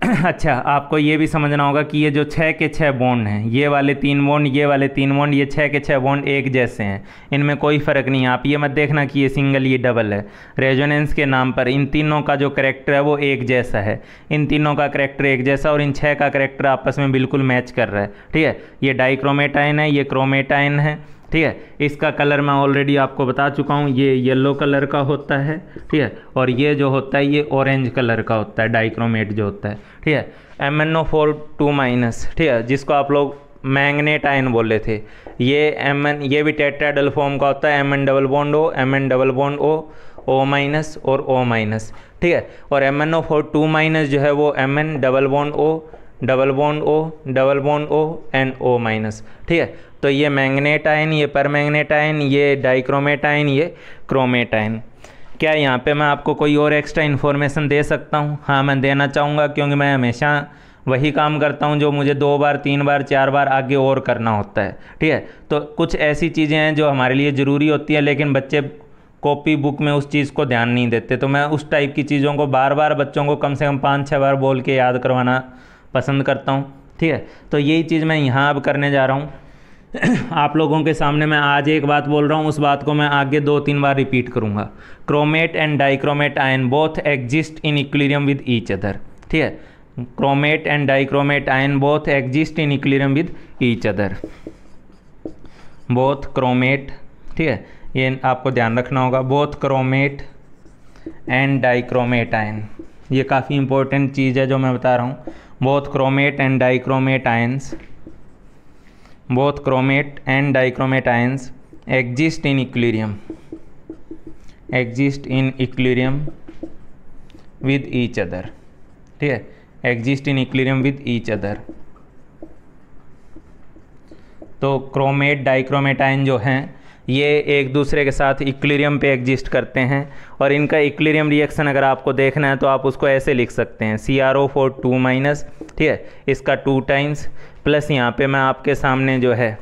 अच्छा आपको ये भी समझना होगा कि ये जो छः के छः बॉन्ड हैं ये वाले तीन बॉन्ड ये वाले तीन बॉन्ड ये छः के छः बॉन्ड एक जैसे हैं इनमें कोई फ़र्क नहीं है आप ये मत देखना कि ये सिंगल ये डबल है रेजोनेंस के नाम पर इन तीनों का जो करेक्टर है वो एक जैसा है इन तीनों का करेक्टर एक जैसा और इन छः का करैक्टर आपस में बिल्कुल मैच कर रहा है ठीक है ये डाइक्रोमेटाइन है ये क्रोमेटाइन है ठीक है इसका कलर मैं ऑलरेडी आपको बता चुका हूँ ये येलो कलर का होता है ठीक है और ये जो होता है ये ऑरेंज कलर का होता है डाइक्रोमेट जो होता है ठीक है M N O four two minus ठीक है जिसको आप लोग मैंगनेट आयन बोले थे ये एम एन ये भी टेट्राडल फॉर्म का होता है M N double bond O M N double bond O O minus और ओ माइनस ठीक है और M N O four two minus जो है वो M N double bond O double bond O double bond O and O minus ठीक है तो ये मैंगनेट आयन ये परमैग्नेट आयन ये डाइक्रोमेट आयन ये क्रोमेट आयन क्या यहाँ पे मैं आपको कोई और एक्स्ट्रा इन्फॉर्मेशन दे सकता हूँ हाँ मैं देना चाहूँगा क्योंकि मैं हमेशा वही काम करता हूँ जो मुझे दो बार तीन बार चार बार आगे और करना होता है ठीक है तो कुछ ऐसी चीज़ें हैं जो हमारे लिए ज़रूरी होती हैं लेकिन बच्चे कॉपी बुक में उस चीज़ को ध्यान नहीं देते तो मैं उस टाइप की चीज़ों को बार बार बच्चों को कम से कम पाँच छः बार बोल के याद करवाना पसंद करता हूँ ठीक है तो यही चीज़ मैं यहाँ अब करने जा रहा हूँ आप लोगों के सामने मैं आज एक बात बोल रहा हूँ उस बात को मैं आगे दो तीन बार रिपीट करूँगा chromate and dichromate ion both exist in equilibrium with each other ठीक है chromate and dichromate ion both exist in equilibrium with each other both chromate ठीक है ये आपको ध्यान रखना होगा both chromate and dichromate ion ये काफ़ी इंपॉर्टेंट चीज़ है जो मैं बता रहा हूँ both chromate and dichromate ions both chromate and dichromate ions exist in equilibrium exist in equilibrium with each other ठीक है exist in equilibrium with each other तो क्रोमेट डाइक्रोमेट आयन जो हैं ये एक दूसरे के साथ इक्लिरियम पे एग्जिस्ट करते हैं और इनका इक्लिरियम रिएक्शन अगर आपको देखना है तो आप उसको ऐसे लिख सकते हैं C R O four two minus ठीक है इसका टू टाइम्स प्लस यहाँ पे मैं आपके सामने जो है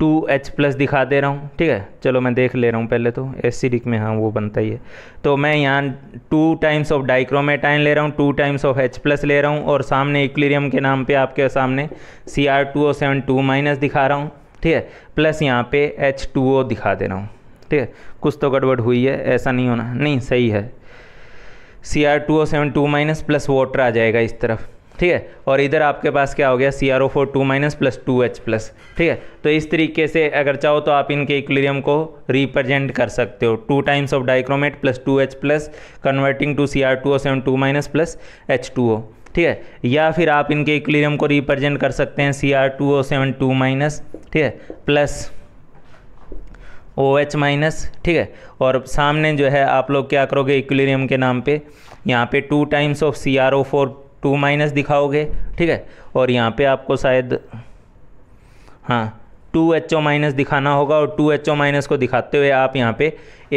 टू एच प्लस दिखा दे रहा हूँ ठीक है चलो मैं देख ले रहा हूँ पहले तो एसिडिक में हाँ वो बनता ही है तो मैं यहाँ टू टाइम्स ऑफ डाइक्रोमेटाइन ले रहा हूँ two times of H plus ले रहा हूँ और सामने इक्लिरियम के नाम पे आपके सामने C R two O seven two minus दिखा रहा हूँ ठीक है प्लस यहाँ पे एच टू ओ दिखा दे रहा हूँ ठीक है कुछ तो गड़बड़ हुई है ऐसा नहीं होना नहीं सही है C R two O seven two minus plus water आ जाएगा इस तरफ ठीक है और इधर आपके पास क्या हो गया C R O four two minus plus two H plus ठीक है तो इस तरीके से अगर चाहो तो आप इनके इक्वेरियम को रिप्रेजेंट कर सकते हो two times of dichromate plus two H plus converting to C R two O seven two minus plus H two O ठीक है या फिर आप इनके इक्विलिब्रियम को रिप्रेजेंट कर सकते हैं C R two O seven two minus ठीक है प्लस ओ एच माइनस ठीक है और सामने जो है आप लोग क्या करोगे इक्विलिब्रियम के नाम पे यहाँ पे two times of C R O four two minus दिखाओगे ठीक है और यहाँ पे आपको शायद हाँ टू एच ओ माइनस दिखाना होगा और टू एच ओ माइनस को दिखाते हुए आप यहाँ पे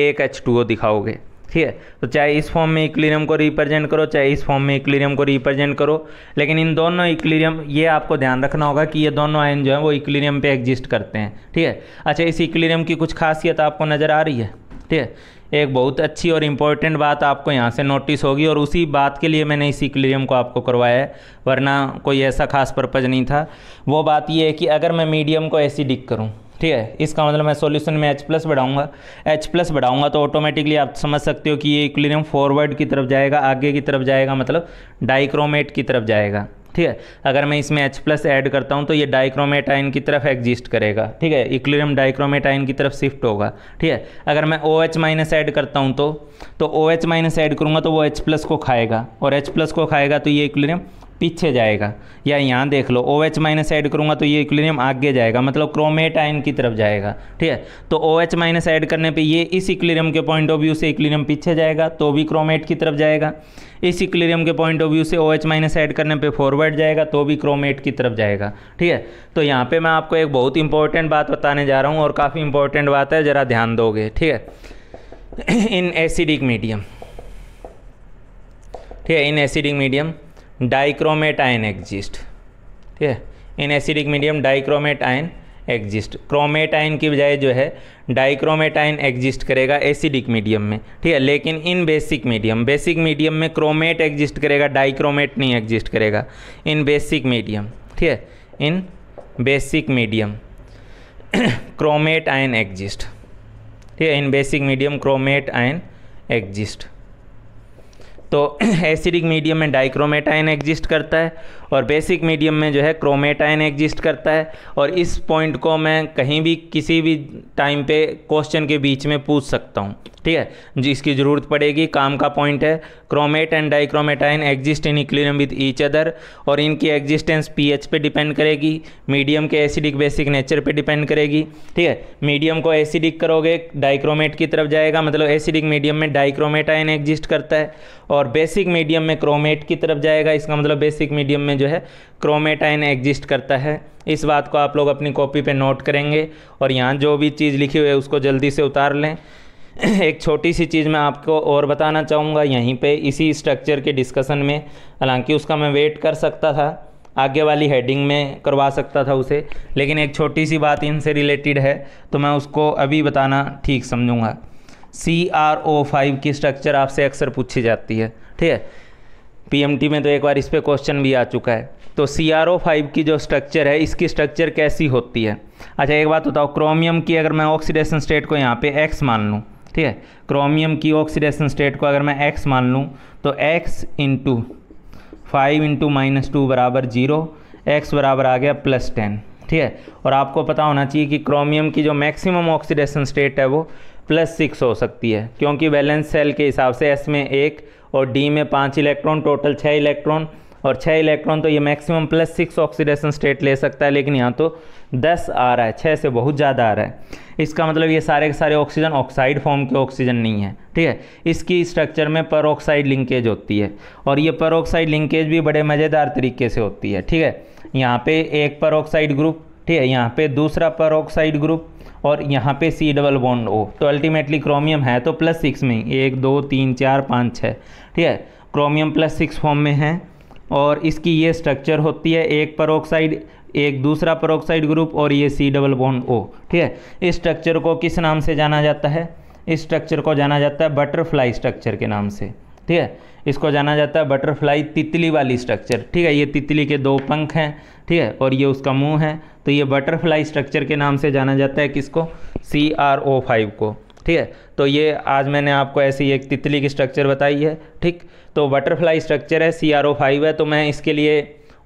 एक एच टू ओ दिखाओगे ठीक है तो चाहे इस फॉर्म में इक्लिरियम को रिप्रेजेंट करो चाहे इस फॉर्म में इक्लिरियम को रिप्रेजेंट करो लेकिन इन दोनों इक्लिरियम ये आपको ध्यान रखना होगा कि ये दोनों आयन जो है वो इक्लिरियम पे एग्जिस्ट करते हैं ठीक है अच्छा इस इक्लिरियम की कुछ खासियत आपको नज़र आ रही है ठीक है एक बहुत अच्छी और इम्पॉर्टेंट बात आपको यहाँ से नोटिस होगी और उसी बात के लिए मैंने इस इक्लिरियम को आपको करवाया है वरना कोई ऐसा खास पर्पज़ नहीं था वो बात ये है कि अगर मैं मीडियम को एसिडिक करूँ ठीक है इसका मतलब मैं सॉल्यूशन में H प्लस बढ़ाऊंगा H प्लस बढ़ाऊंगा तो ऑटोमेटिकली आप समझ सकते हो कि ये इक्लिनियम फॉरवर्ड की तरफ जाएगा आगे की तरफ जाएगा मतलब डाइक्रोमेट की तरफ जाएगा ठीक है अगर मैं इसमें H प्लस ऐड करता हूँ तो ये डाइक्रोमेट आइन की तरफ एग्जिस्ट करेगा ठीक है इक्लियम डाइक्रोमेट आइन की तरफ शिफ्ट होगा ठीक है अगर मैं ओ एच माइनस ऐड करता हूँ तो ओ एच माइनस ऐड करूँगा तो वो H प्लस को खाएगा और H प्लस को खाएगा तो ये इक्लियम पीछे जाएगा या यहाँ देख लो ओ एच माइनस ऐड करूँगा तो ये इक्विलिनियम आगे जाएगा मतलब क्रोमेट आयन की तरफ जाएगा ठीक है तो ओ एच माइनस ऐड करने पे ये इस इक्विलिनियम के पॉइंट ऑफ व्यू से इक्विलिनियम पीछे जाएगा तो भी क्रोमेट की तरफ जाएगा इस इक्लेरियम के पॉइंट ऑफ व्यू से ओ एच माइनस ऐड करने पे फॉरवर्ड जाएगा तो भी क्रोमेट की तरफ जाएगा ठीक है तो यहाँ पे मैं आपको एक बहुत इंपॉर्टेंट बात बताने जा रहा हूँ और काफ़ी इंपॉर्टेंट बात है ज़रा ध्यान दोगे ठीक है इन एसिडिक मीडियम ठीक है in acidic medium dichromate ion exist ठीक है in acidic medium dichromate ion exist chromate ion की बजाय जो है डाइक्रोमेट आयन एग्जिस्ट करेगा एसिडिक मीडियम में ठीक है लेकिन in basic medium basic medium में क्रोमेट एग्जिस्ट करेगा डाइक्रोमेट नहीं एग्जिस्ट करेगा इन बेसिक मीडियम ठीक है in basic medium chromate ion exist ठीक है in basic medium chromate ion exist तो एसिडिक मीडियम में डाइक्रोमेटाइन एग्जिस्ट करता है और बेसिक मीडियम में जो है क्रोमेटाइन एग्जिस्ट करता है और इस पॉइंट को मैं कहीं भी किसी भी टाइम पे क्वेश्चन के बीच में पूछ सकता हूँ ठीक है जिसकी ज़रूरत पड़ेगी काम का पॉइंट है chromate and dichromate ion exist in equilibrium with each other और इनकी एग्जिस्टेंस एच पे डिपेंड करेगी मीडियम के एसिडिक बेसिक नेचर पे डिपेंड करेगी ठीक है मीडियम को एसिडिक करोगे डाइक्रोमेट की तरफ जाएगा मतलब एसिडिक मीडियम में डाइक्रोमेटाइन एग्जिस्ट करता है और बेसिक मीडियम में क्रोमेट की तरफ जाएगा इसका मतलब बेसिक मीडियम में जो है क्रोमेटाइन एग्जिस्ट करता है इस बात को आप लोग अपनी कॉपी पे नोट करेंगे और यहाँ जो भी चीज़ लिखी हुई है उसको जल्दी से उतार लें एक छोटी सी चीज़ मैं आपको और बताना चाहूँगा यहीं पे इसी स्ट्रक्चर के डिस्कशन में हालांकि उसका मैं वेट कर सकता था आगे वाली हेडिंग में करवा सकता था उसे लेकिन एक छोटी सी बात इनसे रिलेटेड है तो मैं उसको अभी बताना ठीक समझूँगा सी आर ओ फाइव की स्ट्रक्चर आपसे अक्सर पूछी जाती है ठीक है पीएमटी में तो एक बार इस पर क्वेश्चन भी आ चुका है तो सी आर ओ फाइव की जो स्ट्रक्चर है इसकी स्ट्रक्चर कैसी होती है अच्छा एक बात बताओ क्रोमियम की अगर मैं ऑक्सीडेशन स्टेट को यहाँ पे एक्स मान लूँ ठीक है क्रोमियम की ऑक्सीडेशन स्टेट को अगर मैं एक्स मान लूँ तो X into five into minus two बराबर जीरो एक्स बराबर आ गया प्लस टेन ठीक है और आपको पता होना चाहिए कि क्रोमियम की जो मैक्सिमम ऑक्सीडेशन स्टेट है वो प्लस सिक्स हो सकती है क्योंकि बैलेंस सेल के हिसाब से इसमें एक और डी में पाँच इलेक्ट्रॉन टोटल छः इलेक्ट्रॉन और छः इलेक्ट्रॉन तो ये maximum plus six oxidation state ले सकता है लेकिन यहाँ तो दस आ रहा है छः से बहुत ज़्यादा आ रहा है इसका मतलब ये सारे के सारे ऑक्सीजन ऑक्साइड फॉर्म के ऑक्सीजन नहीं है ठीक है इसकी स्ट्रक्चर में पर ऑक्साइड लिंकेज होती है और ये पर ऑक्साइड लिंकेज भी बड़े मज़ेदार तरीके से होती है ठीक है यहाँ पर एक पर ऑक्साइड ग्रुप ठीक है यहाँ पे दूसरा पर ऑक्साइड ग्रुप और यहाँ पे सी डबल बॉन्ड ओ तो अल्टीमेटली क्रोमियम है तो प्लस सिक्स में एक दो तीन चार पाँच छः ठीक है क्रोमियम प्लस सिक्स फॉर्म में है और इसकी ये स्ट्रक्चर होती है एक परोक्साइड एक दूसरा परोक्साइड ग्रुप और ये सी डबल बॉन्ड ओ ठीक है इस स्ट्रक्चर को किस नाम से जाना जाता है इस स्ट्रक्चर को जाना जाता है बटरफ्लाई स्ट्रक्चर के नाम से ठीक है इसको जाना जाता है बटरफ्लाई तितली वाली स्ट्रक्चर ठीक है ये तितली के दो पंख हैं ठीक है और ये उसका मुंह है तो ये बटरफ्लाई स्ट्रक्चर के नाम से जाना जाता है किसको सी आर ओ फाइव को ठीक है तो ये आज मैंने आपको ऐसी एक तितली की स्ट्रक्चर बताई है ठीक तो बटरफ्लाई स्ट्रक्चर है सी आर ओ फाइव है तो मैं इसके लिए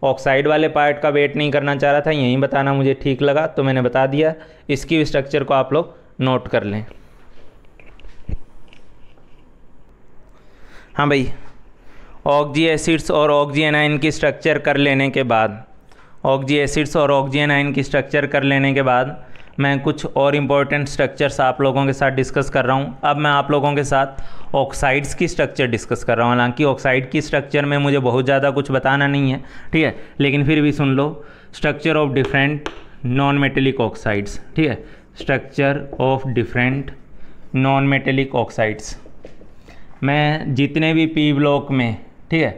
ऑक्साइड वाले पार्ट का वेट नहीं करना चाह रहा था यहीं बताना मुझे ठीक लगा तो मैंने बता दिया इसकी स्ट्रक्चर को आप लोग नोट कर लें हाँ भाई ऑक्जी एसिड्स और ऑक्जी एनाइन की स्ट्रक्चर कर लेने के बाद ऑक्जी एसिड्स और ऑक्जी एनाइन की स्ट्रक्चर कर लेने के बाद मैं कुछ और इम्पॉर्टेंट स्ट्रक्चर्स आप लोगों के साथ डिस्कस कर रहा हूँ अब मैं आप लोगों के साथ ऑक्साइड्स की स्ट्रक्चर डिस्कस कर रहा हूँ हालांकि ऑक्साइड की स्ट्रक्चर में मुझे बहुत ज़्यादा कुछ बताना नहीं है ठीक है लेकिन फिर भी सुन लो structure of different non metallic oxides ठीक है structure of different non metallic oxides मैं जितने भी पी ब्लॉक में ठीक है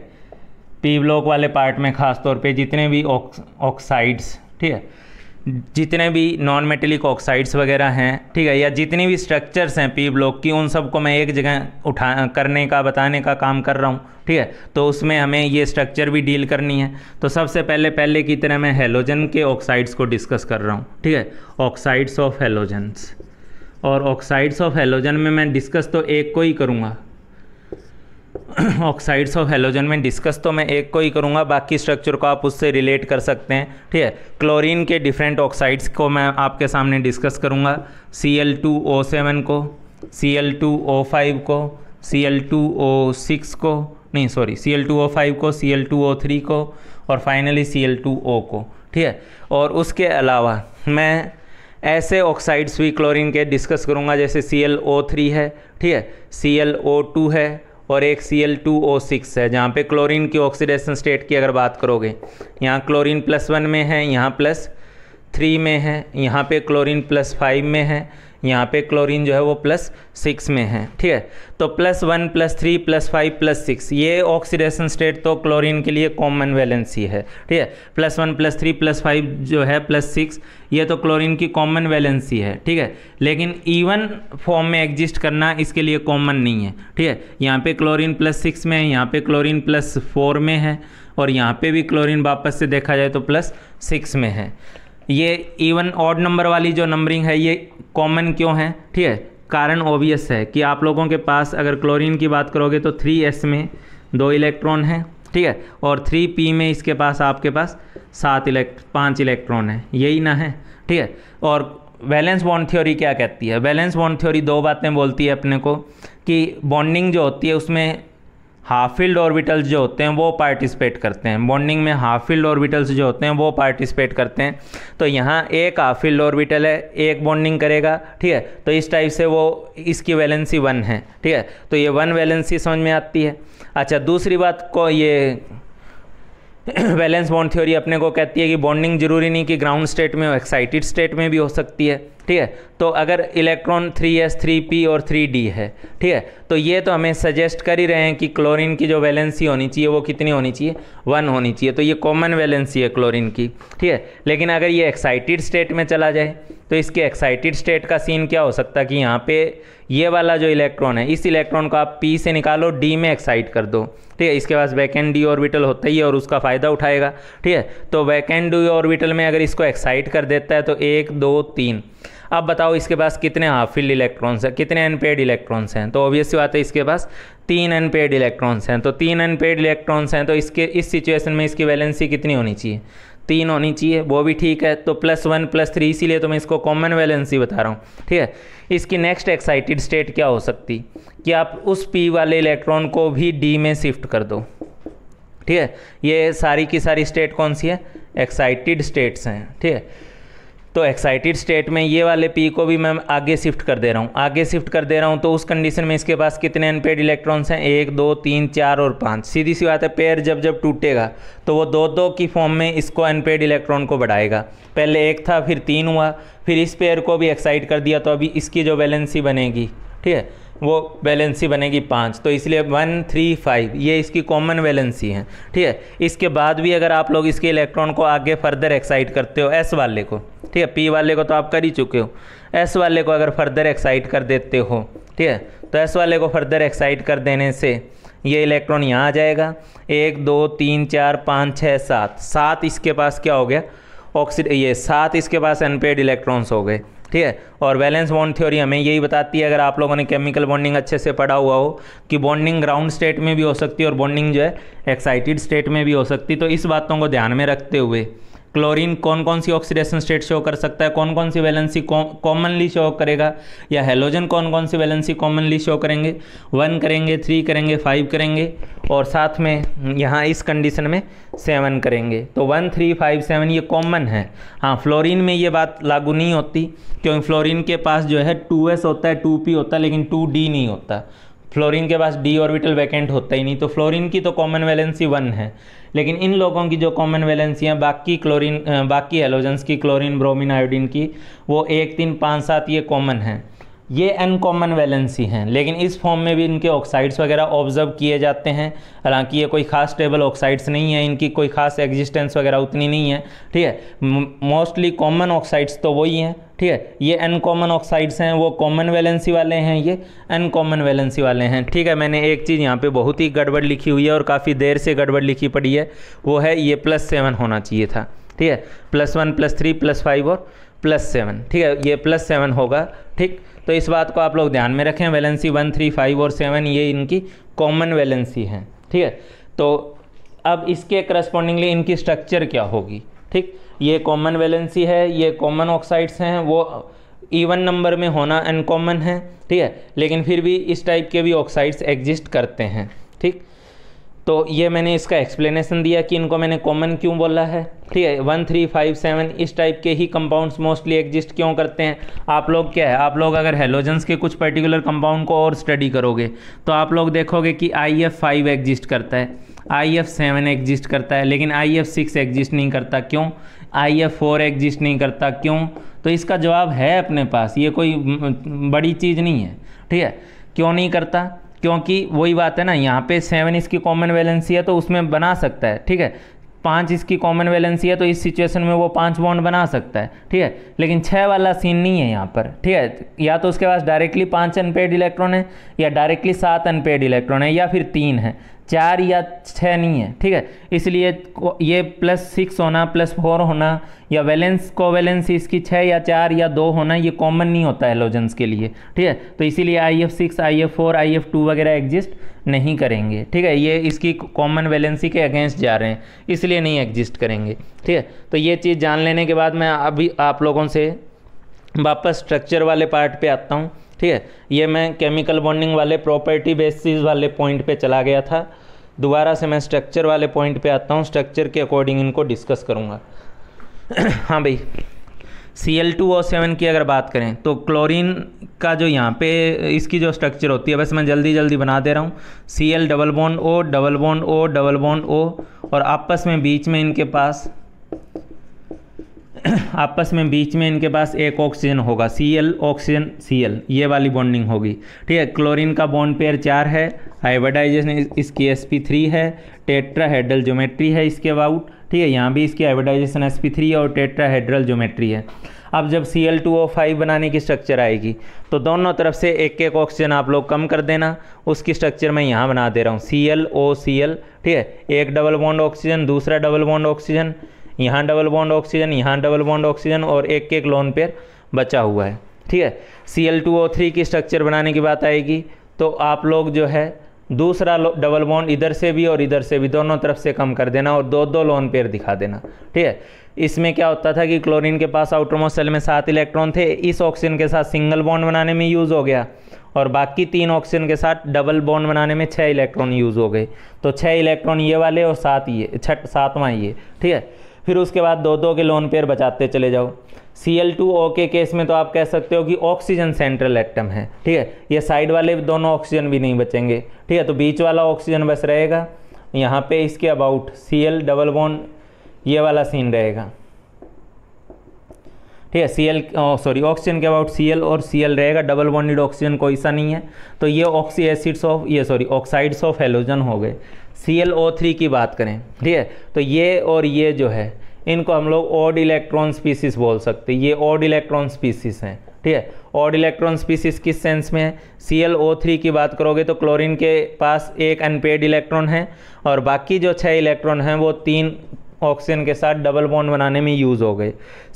पी ब्लॉक वाले पार्ट में खासतौर पर पे जितने भी ऑक्साइड्स ठीक है जितने भी नॉन मेटेलिक ऑक्साइड्स वगैरह हैं ठीक है या जितनी भी स्ट्रक्चर्स हैं पी ब्लॉक की उन सबको मैं एक जगह उठा करने का बताने का काम कर रहा हूँ ठीक है तो उसमें हमें ये स्ट्रक्चर भी डील करनी है तो सबसे पहले पहले की तरह मैं हेलोजन के ऑक्साइड्स को डिस्कस कर रहा हूँ ठीक है ऑक्साइड्स ऑफ हेलोजन्स और ऑक्साइड्स ऑफ हेलोजन में मैं डिस्कस तो एक को ही करूँगा ऑक्साइड्स ऑफ हेलोजन में डिस्कस तो मैं एक को ही करूँगा बाकी स्ट्रक्चर को आप उससे रिलेट कर सकते हैं ठीक है क्लोरीन के डिफरेंट ऑक्साइड्स को मैं आपके सामने डिस्कस करूँगा C L two O seven को C L two O five को C L two O six को नहीं sorry C L two O five को C L two O three को और finally C L two O को ठीक है और उसके अलावा मैं ऐसे ऑक्साइड्स भी क्लोरीन के डिस्कस करूँगा जैसे सी एल ओ थ्री है ठीक है सी एल ओ टू है और एक C L two O six है जहाँ पे क्लोरीन की ऑक्सीडेशन स्टेट की अगर बात करोगे यहाँ क्लोरीन प्लस वन में है यहाँ प्लस थ्री में है यहाँ पे क्लोरीन प्लस फाइव में है यहाँ पे क्लोरीन जो है वो प्लस सिक्स में है ठीक है तो plus one plus three plus five plus six ये ऑक्सीडेशन स्टेट तो क्लोरीन के लिए कॉमन वैलेंसी है ठीक है plus one plus three plus five जो है प्लस सिक्स ये तो क्लोरीन की कॉमन वैलेंसी है ठीक है लेकिन ईवन फॉर्म में एग्जिस्ट करना इसके लिए कॉमन नहीं है ठीक है यहाँ पे क्लोरीन प्लस सिक्स में है यहाँ पे क्लोरीन प्लस फोर में है और यहाँ पे भी क्लोरीन वापस से देखा जाए तो प्लस सिक्स में है ये इवन ऑड नंबर वाली जो नंबरिंग है ये कॉमन क्यों है ठीक है कारण ओबियस है कि आप लोगों के पास अगर क्लोरीन की बात करोगे तो थ्री एस में दो इलेक्ट्रॉन हैं ठीक है और थ्री पी में इसके पास आपके पास सात इलेक्ट पाँच इलेक्ट्रॉन है यही ना है ठीक है और बैलेंस बॉन्ड थ्योरी क्या कहती है बैलेंस बॉन्ड थ्योरी दो बातें बोलती है अपने को कि बॉन्डिंग जो होती है उसमें हाफ फील्ड ऑर्बिटल्स जो होते हैं वो पार्टिसिपेट करते हैं बॉन्डिंग में हाफ फील्ड ऑर्बिटल्स जो होते हैं वो पार्टिसिपेट करते हैं तो यहाँ एक हाफ फील्ड ऑर्बिटल है एक बॉन्डिंग करेगा ठीक है तो इस टाइप से वो इसकी वैलेंसी वन है ठीक है तो ये वन वैलेंसी समझ में आती है अच्छा दूसरी बात को ये वैलेंस बॉन्ड थ्योरी अपने को कहती है कि बॉन्डिंग जरूरी नहीं कि ग्राउंड स्टेट में हो एक्साइटेड स्टेट में भी हो सकती है ठीक है तो अगर इलेक्ट्रॉन 3s, 3p और 3d है ठीक है तो ये तो हमें सजेस्ट कर ही रहे हैं कि क्लोरीन की जो वैलेंसी होनी चाहिए वो कितनी होनी चाहिए वन होनी चाहिए तो ये कॉमन वैलेंसी है क्लोरीन की ठीक है लेकिन अगर ये एक्साइटेड स्टेट में चला जाए तो इसके एक्साइटेड स्टेट का सीन क्या हो सकता है कि यहाँ पे ये वाला जो इलेक्ट्रॉन है इस इलेक्ट्रॉन को आप पी से निकालो डी में एक्साइट कर दो ठीक है इसके पास वैकेंड डी ऑर्बिटल होता ही है और उसका फ़ायदा उठाएगा ठीक है तो वैकेंड डी ऑर्बिटल में अगर इसको एक्साइट कर देता है तो एक दो तीन अब बताओ इसके पास कितने हाफ फिल्ड इलेक्ट्रॉन्स हैं कितने अनपेड इलेक्ट्रॉन्स हैं तो ऑब्वियस बात है इसके पास तीन अनपेड इलेक्ट्रॉन्स हैं तो तीन अनपेड इलेक्ट्रॉन्स हैं तो इसके इस सिचुएशन में इसकी वैलेंसी कितनी होनी चाहिए तीन होनी चाहिए वो भी ठीक है तो प्लस वन प्लस थ्री इसीलिए तो मैं इसको कॉमन वैलेंसी बता रहा हूँ ठीक है इसकी नेक्स्ट एक्साइटेड स्टेट क्या हो सकती कि आप उस पी वाले इलेक्ट्रॉन को भी डी में शिफ्ट कर दो ठीक है ये सारी की सारी स्टेट कौन सी है एक्साइटेड स्टेट्स हैं ठीक है तो एक्साइटेड स्टेट में ये वाले पी को भी मैं आगे शिफ्ट कर दे रहा हूँ आगे शिफ्ट कर दे रहा हूँ तो उस कंडीशन में इसके पास कितने अनपेड इलेक्ट्रॉन्स हैं एक दो तीन चार और पाँच सीधी सी बात है पेयर जब जब टूटेगा तो वो दो दो की फॉर्म में इसको अनपेड इलेक्ट्रॉन को बढ़ाएगा पहले एक था फिर तीन हुआ फिर इस पेयर को भी एक्साइट कर दिया तो अभी इसकी जो बैलेंसी बनेगी ठीक है वो बैलेंसी बनेगी पाँच तो इसलिए वन थ्री फाइव ये इसकी कॉमन वैलेंसी है ठीक है इसके बाद भी अगर आप लोग इसके इलेक्ट्रॉन को आगे फर्दर एक्साइट करते हो एस वाले को ठीक है पी वाले को तो आप कर ही चुके हो एस वाले को अगर फर्दर एक्साइट कर देते हो ठीक है तो एस वाले को फर्दर एक्साइट कर देने से ये इलेक्ट्रॉन यहाँ आ जाएगा एक दो तीन चार पाँच छः सात सात इसके पास क्या हो गया ऑक्सीड ये सात इसके पास अनपेड इलेक्ट्रॉन्स हो गए ठीक है और बैलेंस बॉन्ड थ्योरी हमें यही बताती है अगर आप लोगों ने केमिकल बॉन्डिंग अच्छे से पढ़ा हुआ हो कि बॉन्डिंग ग्राउंड स्टेट में भी हो सकती है और बॉन्डिंग जो है एक्साइटेड स्टेट में भी हो सकती है तो इस बातों को ध्यान में रखते हुए क्लोरीन कौन कौन सी ऑक्सीडेशन स्टेट शो कर सकता है कौन कौन सी वैलेंसी कॉमनली शो करेगा या हेलोजन कौन कौन सी वैलेंसी कॉमनली शो करेंगे वन करेंगे थ्री करेंगे फाइव करेंगे और साथ में यहाँ इस कंडीशन में सेवन करेंगे तो वन थ्री फाइव सेवन ये कॉमन है हाँ फ्लोरीन में ये बात लागू नहीं होती क्योंकि फ्लोरीन के पास जो है टू एस होता है टू पी होता है लेकिन टू डी नहीं होता फ्लोरीन के पास डी ऑर्बिटल वैकेंट होता ही नहीं तो फ्लोरीन की तो कॉमन वैलेंसी वन है लेकिन इन लोगों की जो कॉमन वैलेंसियाँ बाकी क्लोरीन बाकी एलोजेंस की क्लोरीन ब्रोमीन आयोडीन की वो एक तीन पाँच सात ये कॉमन है ये अनकॉमन वैलेंसी हैं लेकिन इस फॉर्म में भी इनके ऑक्साइड्स वगैरह ऑब्जर्व किए जाते हैं हालांकि ये कोई खास टेबल ऑक्साइड्स नहीं है इनकी कोई खास एग्जिस्टेंस वगैरह उतनी नहीं है ठीक है मोस्टली कॉमन ऑक्साइड्स तो वही हैं ठीक है ये अनकॉमन ऑक्साइड्स हैं वो कॉमन वैलेंसी वाले हैं ये अनकॉमन वैलेंसी वाले हैं ठीक है मैंने एक चीज़ यहाँ पे बहुत ही गड़बड़ लिखी हुई है और काफ़ी देर से गड़बड़ लिखी पड़ी है वो है ये प्लस सेवन होना चाहिए था ठीक है plus one plus three plus five और प्लस सेवन ठीक है ये प्लस सेवन होगा ठीक तो इस बात को आप लोग ध्यान में रखें वैलेंसी वन थ्री फाइव और सेवन ये इनकी कॉमन वैलेंसी है ठीक है तो अब इसके करस्पॉन्डिंगली इनकी स्ट्रक्चर क्या होगी ठीक ये कॉमन वैलेंसी है ये कॉमन ऑक्साइड्स हैं वो इवन नंबर में होना अनकॉमन है ठीक है लेकिन फिर भी इस टाइप के भी ऑक्साइड्स एग्जिस्ट करते हैं तो ये मैंने इसका एक्सप्लेनेशन दिया कि इनको मैंने कॉमन क्यों बोला है ठीक है वन थ्री फाइव सेवन इस टाइप के ही कंपाउंड्स मोस्टली एग्जिस्ट क्यों करते हैं आप लोग क्या है आप लोग अगर हेलोजेंस के कुछ पर्टिकुलर कंपाउंड को और स्टडी करोगे तो आप लोग देखोगे कि आई एफ फाइव एग्जिस्ट करता है आई एफ सेवन एग्जिस्ट करता है लेकिन आई एफ सिक्स एग्जिस्ट नहीं करता क्यों आई एफ फोर एग्जिस्ट नहीं करता क्यों तो इसका जवाब है अपने पास ये कोई बड़ी चीज़ नहीं है ठीक है क्यों नहीं करता क्योंकि वही बात है ना यहाँ पे सेवन इसकी कॉमन वैलेंसी है तो उसमें बना सकता है ठीक है पाँच इसकी कॉमन वैलेंसी है तो इस सिचुएशन में वो पाँच बॉन्ड बना सकता है ठीक है लेकिन छः वाला सीन नहीं है यहाँ पर ठीक है या तो उसके पास डायरेक्टली पाँच अनपेड इलेक्ट्रॉन है या डायरेक्टली सात अनपेड इलेक्ट्रॉन है या फिर तीन है चार या छः नहीं है ठीक है इसलिए ये प्लस सिक्स होना प्लस फोर होना या वैलेंस कोवैलेंस इसकी छः या चार या दो होना ये कॉमन नहीं होता है लोजेंस के लिए ठीक है तो इसीलिए I F six I F four I F two वगैरह एग्जिस्ट नहीं करेंगे ठीक है ये इसकी कॉमन वैलेंसी के अगेंस्ट जा रहे हैं इसलिए नहीं एग्जिस्ट करेंगे ठीक है तो ये चीज़ जान लेने के बाद मैं अभी आप लोगों से वापस स्ट्रक्चर वाले पार्ट पर आता हूँ ठीक है ये मैं केमिकल बॉन्डिंग वाले प्रॉपर्टी बेसिस वाले पॉइंट पे चला गया था दोबारा से मैं स्ट्रक्चर वाले पॉइंट पे आता हूँ स्ट्रक्चर के अकॉर्डिंग इनको डिस्कस करूँगा हाँ भाई सी एल टू और सेवन की अगर बात करें तो क्लोरीन का जो यहाँ पे इसकी जो स्ट्रक्चर होती है बस मैं जल्दी जल्दी बना दे रहा हूँ C L double bond O double bond O double bond O और आपस में बीच में इनके पास आपस में बीच में इनके पास एक ऑक्सीजन होगा C L oxygen C L ये वाली बॉन्डिंग होगी ठीक है क्लोरीन का बॉन्ड पेयर चार है हाइब्रिडाइजेशन इसकी एस पी थ्री है टेट्राहेड्रल ज्योमेट्री है इसके अबाउट ठीक है यहाँ भी इसकी हाइब्रिडाइजेशन एस पी थ्री और टेट्राहेड्रल ज्योमेट्री है अब जब C L two O five बनाने की स्ट्रक्चर आएगी तो दोनों तरफ से एक एक ऑक्सीजन आप लोग कम कर देना उसकी स्ट्रक्चर मैं यहाँ बना दे रहा हूँ सी एल ओ सी एल ठीक है एक डबल बॉन्ड ऑक्सीजन दूसरा डबल बॉन्ड ऑक्सीजन यहाँ डबल बॉन्ड ऑक्सीजन यहाँ डबल बॉन्ड ऑक्सीजन और एक एक लोन पेयर बचा हुआ है ठीक है C L two O three की स्ट्रक्चर बनाने की बात आएगी तो आप लोग जो है दूसरा डबल बॉन्ड इधर से भी और इधर से भी दोनों तरफ से कम कर देना और दो दो लोन पेयर दिखा देना ठीक है इसमें क्या होता था कि क्लोरीन के पास आउटरमोस्ट सेल में सात इलेक्ट्रॉन थे इस ऑक्सीजन के साथ सिंगल बॉन्ड बनाने में यूज़ हो गया और बाकी तीन ऑक्सीजन के साथ डबल बॉन्ड बनाने में छः इलेक्ट्रॉन यूज़ हो गए तो छः इलेक्ट्रॉन ये वाले और सात ये छठ सातवां ये ठीक है फिर उसके बाद दो दो के लोन पेयर बचाते चले जाओ सी एल टू ओ के केस में तो आप कह सकते हो कि ऑक्सीजन सेंट्रल एटम है ठीक है ये साइड वाले दोनों ऑक्सीजन भी नहीं बचेंगे ठीक है तो बीच वाला ऑक्सीजन बस रहेगा यहाँ पे इसके about C L double bond ये वाला सीन रहेगा ठीक है सी एल सॉरी ऑक्सीजन के अबाउट सी एल और सी एल रहेगा डबल बॉन्डेड ऑक्सीजन कोई सा नहीं है तो ये ऑक्सी एसिड्स ऑफ ये सॉरी ऑक्साइड्स ऑफ हेलोजन हो गए सी एल ओ थ्री की बात करें ठीक है तो ये और ये जो है इनको हम लोग ऑड इलेक्ट्रॉन स्पीसीज बोल सकते हैं ये ऑड इलेक्ट्रॉन स्पीसीज हैं ठीक है ऑड इलेक्ट्रॉन स्पीसीज किस सेंस में है सी एल ओ थ्री की बात करोगे तो क्लोरीन के पास एक अनपेड इलेक्ट्रॉन है और बाकी जो छः इलेक्ट्रॉन हैं वो तीन ऑक्सीजन के साथ डबल बॉन्ड बनाने में यूज़ हो गए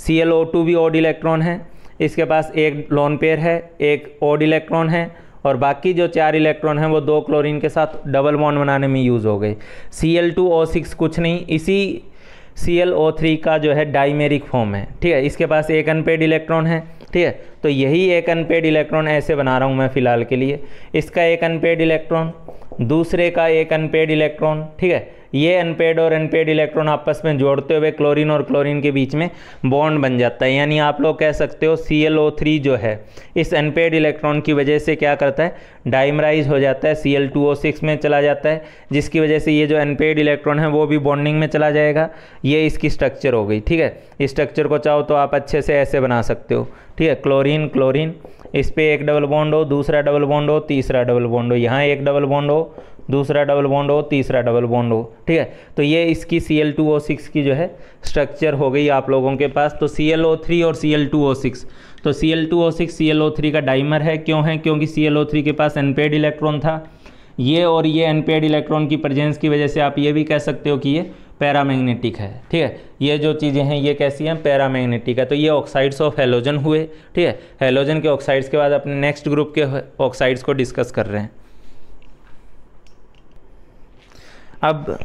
सी एल ओ टू भी ऑड इलेक्ट्रॉन है इसके पास एक लोन पेयर है एक ऑड इलेक्ट्रॉन है और बाकी जो चार इलेक्ट्रॉन हैं वो दो क्लोरीन के साथ डबल बॉन्ड बनाने में यूज़ हो गए C L two O six कुछ नहीं इसी सी एल ओ थ्री का जो है डाइमेरिक फॉर्म है ठीक है इसके पास एक अनपेड इलेक्ट्रॉन है ठीक है तो यही एक अनपेड इलेक्ट्रॉन ऐसे बना रहा हूँ मैं फ़िलहाल के लिए इसका एक अनपेड इलेक्ट्रॉन दूसरे का एक अनपेड इलेक्ट्रॉन ठीक है ये अनपेड और अनपेड इलेक्ट्रॉन आपस में जोड़ते हुए क्लोरीन और क्लोरीन के बीच में बॉन्ड बन जाता है यानी आप लोग कह सकते हो सी जो है इस अनपेड इलेक्ट्रॉन की वजह से क्या करता है डाइमराइज हो जाता है सी में चला जाता है जिसकी वजह से ये जो अनपेड इलेक्ट्रॉन है वो भी बॉन्डिंग में चला जाएगा ये इसकी स्ट्रक्चर हो गई ठीक है इस स्ट्रक्चर को चाहो तो आप अच्छे से ऐसे बना सकते हो ठीक है क्लोरीन क्लोरीन इस पर एक डबल बॉन्ड हो दूसरा डबल बॉन्ड हो तीसरा डबल बॉन्ड हो यहाँ एक डबल बॉन्ड हो दूसरा डबल बॉन्ड हो तीसरा डबल बॉन्ड हो ठीक है तो ये इसकी C L two O six की जो है स्ट्रक्चर हो गई आप लोगों के पास तो सी एल ओ थ्री और C L two O six तो C L two O six C L O three का डाइमर है क्यों है क्योंकि सी एल ओ थ्री के पास अनपेड इलेक्ट्रॉन था ये और ये अनपेड इलेक्ट्रॉन की प्रजेंस की वजह से आप ये भी कह सकते हो कि ये पैरामैग्नेटिक है ठीक है ये जो चीज़ें हैं ये कैसी हैं पैरामैग्नेटिक है तो ये ऑक्साइड्स ऑफ हेलोजन हुए ठीक है हेलोजन के ऑक्साइड्स के बाद अपने नेक्स्ट ग्रुप के ऑक्साइड्स को डिस्कस कर रहे हैं अब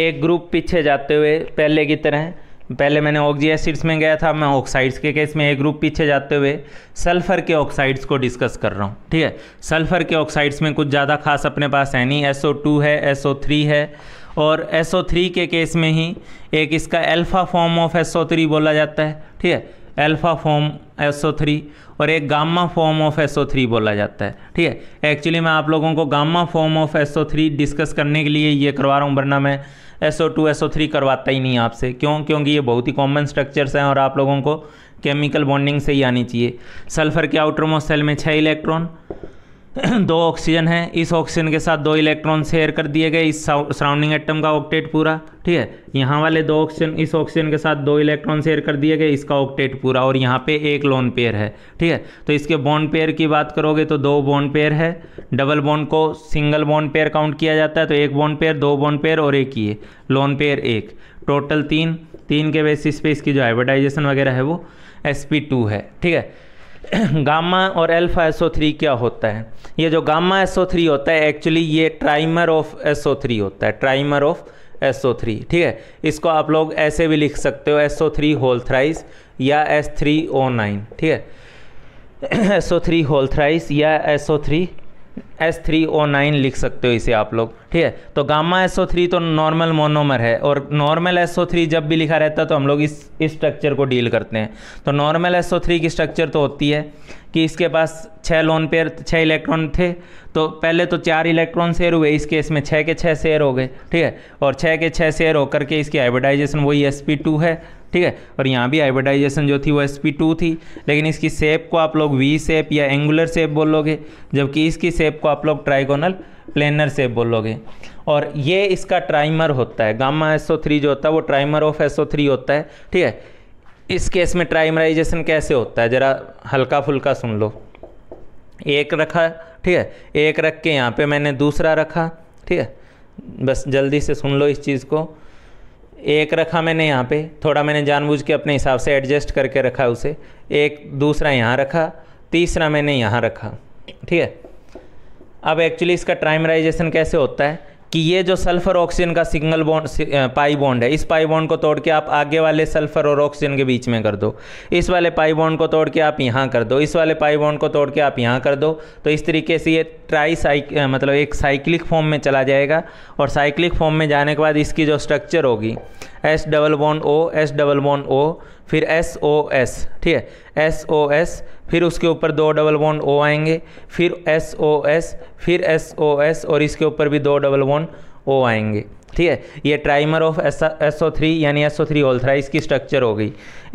एक ग्रुप पीछे जाते हुए पहले की तरह पहले मैंने ऑक्जी एसिड्स में गया था मैं ऑक्साइड्स के केस में एक ग्रुप पीछे जाते हुए सल्फ़र के ऑक्साइड्स को डिस्कस कर रहा हूँ ठीक है सल्फ़र के ऑक्साइड्स में कुछ ज़्यादा खास अपने पास है नहीं एस है एस है और एस के केस में ही एक इसका एल्फ़ा फॉर्म ऑफ एस बोला जाता है ठीक है एल्फ़ा फॉर्म एस और एक gamma form of S three बोला जाता है ठीक है एक्चुअली मैं आप लोगों को gamma form of S three discuss करने के लिए ये करवा रहा हूँ वरना मैं S S O two O three करवाता ही नहीं आपसे क्यों क्योंकि ये बहुत ही कॉमन स्ट्रक्चर्स हैं और आप लोगों को केमिकल बॉन्डिंग से ही आनी चाहिए सल्फर के आउटर मोस्ट सेल में छः इलेक्ट्रॉन दो ऑक्सीजन है इस ऑक्सीजन के साथ दो इलेक्ट्रॉन शेयर कर दिए गए इस सराउंडिंग एटम का ऑक्टेट पूरा ठीक है यहाँ वाले दो ऑक्सीजन इस ऑक्सीजन के साथ दो इलेक्ट्रॉन शेयर कर दिए गए इसका ऑक्टेट पूरा और यहाँ पे एक लोन पेयर है ठीक है तो इसके बॉन्ड पेयर की बात करोगे तो दो बॉन्ड पेयर है डबल बॉन्ड को सिंगल बॉन्ड पेयर काउंट किया जाता है तो एक बॉन्ड पेयर दो बॉन्ड पेयर और एक ही है लोन पेयर एक टोटल तीन तीन के बेसिस पे इसकी जो हाइब्रिडाइजेशन वगैरह है वो एस है ठीक है गामा और अल्फा थ्री क्या होता है ये जो गामा थ्री होता है एक्चुअली ये ट्राइमर ऑफ थ्री होता है ट्राइमर ऑफ थ्री ठीक है इसको आप लोग ऐसे भी लिख सकते हो होल होल्थ्राइस या एस थ्री ओ नाइन ठीक है होल होल्थ्राइस या three S three O nine लिख सकते हो इसे आप लोग ठीक है तो गामा एस ओ थ्री तो नॉर्मल मोनोमर है और नॉर्मल एस ओ थ्री जब भी लिखा रहता है तो हम लोग इस इस स्ट्रक्चर को डील करते हैं तो नॉर्मल एस ओ थ्री की स्ट्रक्चर तो होती है कि इसके पास छः लोन पेयर छः इलेक्ट्रॉन थे तो पहले तो चार इलेक्ट्रॉन शेयर हुए इस केस में छः के छः शेयर हो गए ठीक है और छः के छः शेयर होकर के इसकी हाइब्रिडाइजेशन वही एस पी टू है ठीक है और यहाँ भी हाइब्रिडाइजेशन जो थी वो एस पी टू थी लेकिन इसकी शेप को आप लोग वी शेप या एंगुलर शेप बोलोगे जबकि इसकी शेप को आप लोग ट्राइगोनल प्लेनर से बोलोगे और ये इसका ट्राइमर होता है गामा एस जो होता है वो ट्राइमर ऑफ एस होता है ठीक है इस केस में ट्राइमराइजेशन कैसे होता है ज़रा हल्का फुल्का सुन लो एक रखा ठीक है एक रख के यहाँ पे मैंने दूसरा रखा ठीक है बस जल्दी से सुन लो इस चीज़ को एक रखा मैंने यहाँ पे थोड़ा मैंने जानबूझ के अपने हिसाब से एडजस्ट करके रखा उसे एक दूसरा यहाँ रखा तीसरा मैंने यहाँ रखा ठीक है अब एक्चुअली इसका ट्राइमराइजेशन कैसे होता है कि ये जो सल्फर ऑक्सीजन का सिंगल बॉन्ड पाई बॉन्ड है इस पाई बॉन्ड को तोड़ के आप आगे वाले सल्फर और ऑक्सीजन के बीच में कर दो इस वाले पाई बॉन्ड को तोड़ के आप यहाँ कर दो इस वाले पाई बॉन्ड को तोड़ के आप यहाँ कर दो तो इस तरीके से ये ट्राई साइक मतलब एक साइक्लिक फॉर्म में चला जाएगा और साइक्लिक फॉर्म में जाने के बाद इसकी जो स्ट्रक्चर होगी S double bond O S double bond O फिर एस ओ एस ठीक है एस ओ एस फिर उसके ऊपर दो डबल बॉन्ड ओ आएंगे फिर एस ओ एस फिर एस ओ एस और इसके ऊपर भी दो डबल बॉन्ड ओ आएंगे ठीक है ये trimer of S O three यानी एस ओ थ्री ऑल्थराइज की स्ट्रक्चर हो गई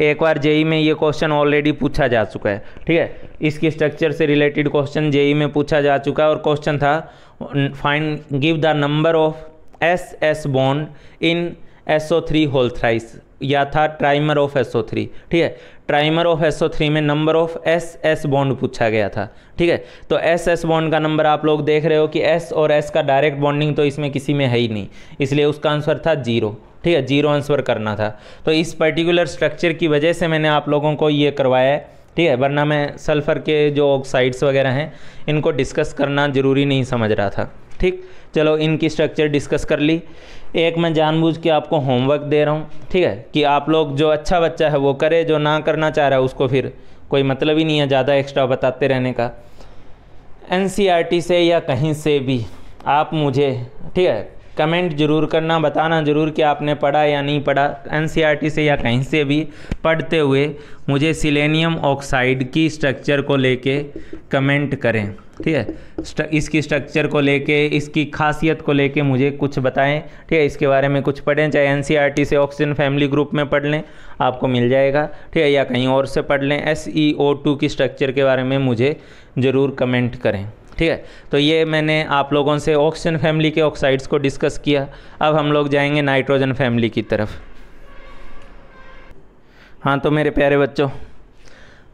एक बार जेई e में ये क्वेश्चन ऑलरेडी पूछा जा चुका है ठीक है इसकी स्ट्रक्चर से रिलेटेड क्वेश्चन जेई में पूछा जा चुका है और क्वेश्चन था find give the number of S S bond in S O three whole thrice या था ट्राइमर ऑफ एसओ थ्री ठीक है ट्राइमर ऑफ एसओ थ्री में number of S S bond पूछा गया था ठीक है तो एस एस बॉन्ड का नंबर आप लोग देख रहे हो कि एस और एस का डायरेक्ट बॉन्डिंग तो इसमें किसी में है ही नहीं इसलिए उसका आंसर था जीरो ठीक है जीरो आंसर करना था तो इस पर्टिकुलर स्ट्रक्चर की वजह से मैंने आप लोगों को ये करवाया है ठीक है वरना मैं सल्फ़र के जो ऑक्साइड्स वगैरह हैं इनको डिस्कस करना ज़रूरी नहीं समझ रहा था ठीक चलो इनकी स्ट्रक्चर डिस्कस कर ली एक मैं जानबूझ के आपको होमवर्क दे रहा हूँ ठीक है कि आप लोग जो अच्छा बच्चा है वो करे जो ना करना चाह रहा है उसको फिर कोई मतलब ही नहीं है ज़्यादा एक्स्ट्रा बताते रहने का एन e से या कहीं से भी आप मुझे ठीक है कमेंट जरूर करना बताना ज़रूर कि आपने पढ़ा या नहीं पढ़ा एन e से या कहीं से भी पढ़ते हुए मुझे सिलेनियम ऑक्साइड की स्ट्रक्चर को लेके कमेंट करें ठीक है इसकी स्ट्रक्चर को लेके इसकी खासियत को लेके मुझे कुछ बताएं ठीक है इसके बारे में कुछ पढ़ें चाहे एन e से ऑक्सीजन फैमिली ग्रुप में पढ़ लें आपको मिल जाएगा ठीक है या कहीं और से पढ़ लें एस e की स्ट्रक्चर के बारे में मुझे ज़रूर कमेंट करें ठीक है तो ये मैंने आप लोगों से ऑक्सीजन फैमिली के ऑक्साइड्स को डिस्कस किया अब हम लोग जाएंगे नाइट्रोजन फैमिली की तरफ हाँ तो मेरे प्यारे बच्चों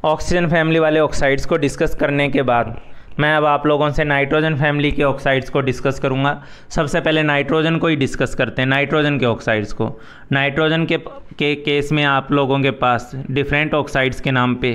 ऑक्सीजन फैमिली वाले ऑक्साइड्स को डिस्कस करने के बाद मैं अब आप लोगों से नाइट्रोजन फैमिली के ऑक्साइड्स को डिस्कस करूंगा सबसे पहले नाइट्रोजन को ही डिस्कस करते हैं नाइट्रोजन के ऑक्साइड्स को नाइट्रोजन के के केस में आप लोगों के पास डिफरेंट ऑक्साइड्स के नाम पे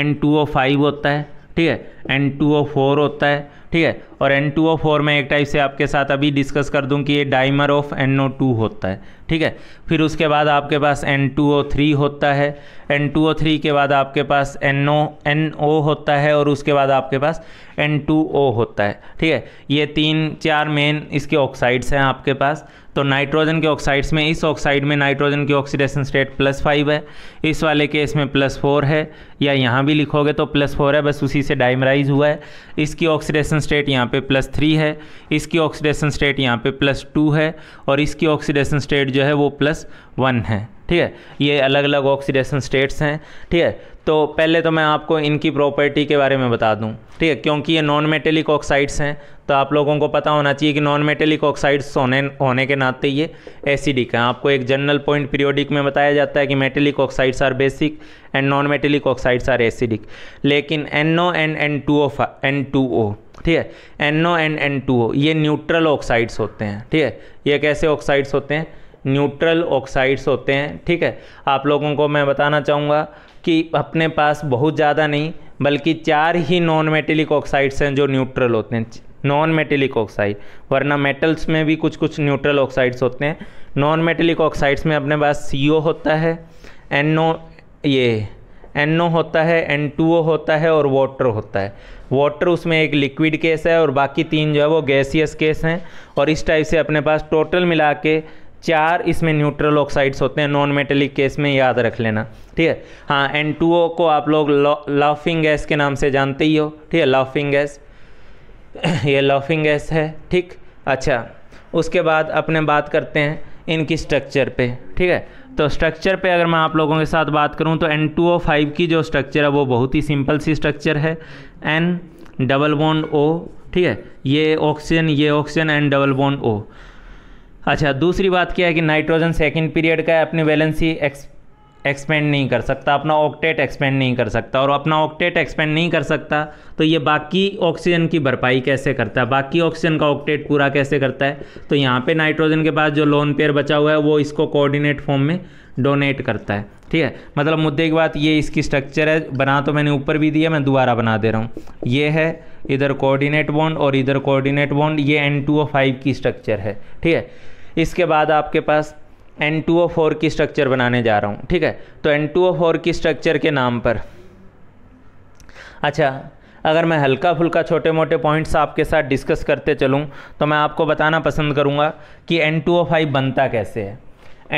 एन टू ओ फाइव होता है ठीक है एन टू ओ फोर होता है ठीक है और एन टू ओ फोर में एक टाइप से आपके साथ अभी डिस्कस कर दूं कि ये dimer of N O two होता है ठीक है फिर उसके बाद आपके पास एन टू ओ थ्री होता है एन टू ओ थ्री के बाद आपके पास एन ओ एन ओ होता है और उसके बाद आपके पास एन टू ओ होता है ठीक है ये तीन चार मेन इसके ऑक्साइड्स हैं आपके पास तो नाइट्रोजन के ऑक्साइड्स में इस ऑक्साइड में नाइट्रोजन की ऑक्सीडेशन स्टेट प्लस फाइव है इस वाले केस में प्लस फोर है या यहाँ भी लिखोगे तो प्लस फोर है बस उसी से डाइमराइज हुआ है इसकी ऑक्सीडेशन स्टेट यहाँ पे प्लस थ्री है इसकी ऑक्सीडेशन स्टेट यहाँ पे प्लस टू है और इसकी ऑक्सीडेशन स्टेट जो है वो प्लस वन है ठीक है ये अलग अलग ऑक्सीडेशन स्टेट्स हैं ठीक है तो पहले तो मैं आपको इनकी प्रॉपर्टी के बारे में बता दूं ठीक है क्योंकि ये नॉन मेटेलिक ऑक्साइड्स हैं तो आप लोगों को पता होना चाहिए कि नॉन मेटेलिक ऑक्साइड्स सोने होने के नाते ये एसिडिक हैं आपको एक जनरल पॉइंट पीरियोडिक में बताया जाता है कि metallic oxides are basic and non metallic oxides are acidic लेकिन N O and N two O N two O ठीक है N O and N two O ये न्यूट्रल ऑक्साइड्स होते हैं ठीक है ये कैसे ऑक्साइड्स होते हैं न्यूट्रल ऑक्साइड्स होते हैं ठीक है आप लोगों को मैं बताना चाहूँगा कि अपने पास बहुत ज़्यादा नहीं बल्कि चार ही नॉन मेटेलिक ऑक्साइड्स हैं जो न्यूट्रल होते हैं नॉन मेटेलिक ऑक्साइड वरना मेटल्स में भी कुछ कुछ न्यूट्रल ऑक्साइड्स होते हैं नॉन मेटेलिक ऑक्साइड्स में अपने पास सी होता है एन ये एन होता है एन होता है और वाटर होता है वाटर उसमें एक लिक्विड केस है और बाकी तीन जो है वो गैसियस केस हैं और इस टाइप से अपने पास टोटल मिला के चार इसमें न्यूट्रल ऑक्साइड्स होते हैं नॉन मेटेलिक केस में याद रख लेना ठीक है हाँ एन को आप लोग लाफिंग गैस के नाम से जानते ही हो ठीक है लाफिंग गैस ये लॉफिंग गैस है ठीक अच्छा उसके बाद अपने बात करते हैं इनकी स्ट्रक्चर पे ठीक है तो स्ट्रक्चर पे अगर मैं आप लोगों के साथ बात करूं तो एन टू ओ फाइव की जो स्ट्रक्चर है वो बहुत ही सिंपल सी स्ट्रक्चर है एन डबल बॉन्ड ओ ठीक है ये ऑक्सीजन ये oxygen N double bond O अच्छा दूसरी बात क्या है कि नाइट्रोजन सेकेंड पीरियड का है अपनी वैलेंसी एक्स एक्सपेंड नहीं कर सकता अपना ऑक्टेट एक्सपेंड नहीं कर सकता और अपना ऑक्टेट एक्सपेंड नहीं कर सकता तो ये बाकी ऑक्सीजन की भरपाई कैसे करता है बाकी ऑक्सीजन का ऑक्टेट पूरा कैसे करता है तो यहाँ पे नाइट्रोजन के पास जो लोन पेयर बचा हुआ है वो इसको कोऑर्डिनेट फॉर्म में डोनेट करता है ठीक है मतलब मुद्दे की बात ये इसकी स्ट्रक्चर है बना तो मैंने ऊपर भी दिया मैं दोबारा बना दे रहा हूँ ये है इधर कोऑर्डिनेट बॉन्ड और इधर कोऑर्डिनेट बॉन्ड ये एन टू ओ फाइव की स्ट्रक्चर है ठीक है इसके बाद आपके पास एन टू ओ फोर की स्ट्रक्चर बनाने जा रहा हूँ ठीक है तो एन टू ओ फोर की स्ट्रक्चर के नाम पर अच्छा अगर मैं हल्का फुल्का छोटे मोटे पॉइंट्स आपके साथ डिस्कस करते चलूँ तो मैं आपको बताना पसंद करूँगा कि एन टू ओ फाइव बनता कैसे है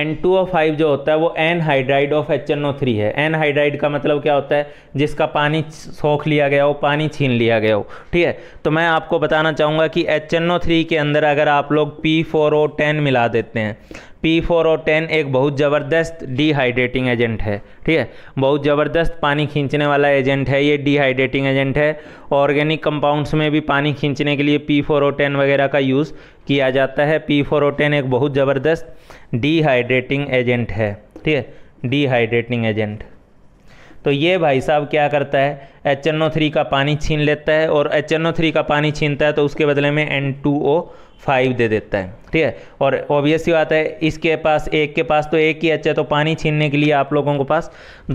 एन टू ओ फाइव जो होता है वो anhydride of H N O three है एन हाइड्राइड का मतलब क्या होता है जिसका पानी सोख लिया गया हो पानी छीन लिया गया हो ठीक है तो मैं आपको बताना चाहूँगा कि एच एन ओ थ्री के अंदर अगर आप लोग पी फोर ओ टेन मिला देते हैं पी फोर ओ टेन एक बहुत ज़बरदस्त डिहाइड्रेटिंग एजेंट है ठीक है बहुत ज़बरदस्त पानी खींचने वाला एजेंट है ये डिहाइड्रेटिंग एजेंट है ऑर्गेनिक कंपाउंड्स में भी पानी खींचने के लिए पी फोर ओ टेन वगैरह का यूज़ किया जाता है पी फोर ओ टेन एक बहुत ज़बरदस्त डिहाइड्रेटिंग एजेंट है ठीक है डिहाइड्रेटिंग एजेंट तो ये भाई साहब क्या करता है एच एन ओ थ्री का पानी छीन लेता है और एच एन ओ थ्री का पानी छीनता है तो उसके बदले में एन टू ओ फाइव दे देता है ठीक है और ऑब्वियस ही बात है इसके पास एक के पास तो एक ही एच है तो पानी छीनने के लिए आप लोगों के पास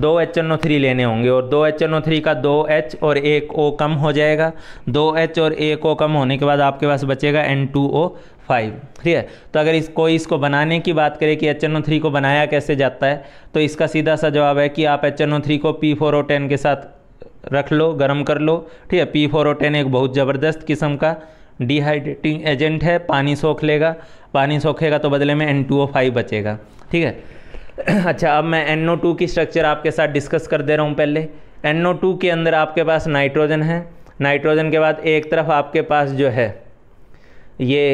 दो एच एन ओ थ्री लेने होंगे और दो एच एन ओ थ्री का दो एच और एक ओ कम हो जाएगा दो एच और एक ओ कम होने के बाद आपके पास बचेगा एन टू ओ फाइव ठीक है तो अगर इस कोई इसको बनाने की बात करे कि एच एन ओ थ्री को बनाया कैसे जाता है तो इसका सीधा सा जवाब है कि आप एच एन ओ थ्री को पी फोर ओ टेन के साथ रख लो गर्म कर लो ठीक है पी फोर ओ टेन एक बहुत ज़बरदस्त किस्म का डिहाइड्रेटिंग एजेंट है पानी सोख लेगा पानी सोखेगा तो बदले में एन टू ओ फाइव बचेगा ठीक है अच्छा अब मैं एन ओ टू की स्ट्रक्चर आपके साथ डिस्कस कर दे रहा हूँ पहले एन ओ टू के अंदर आपके पास नाइट्रोजन है नाइट्रोजन के बाद एक तरफ आपके पास जो है ये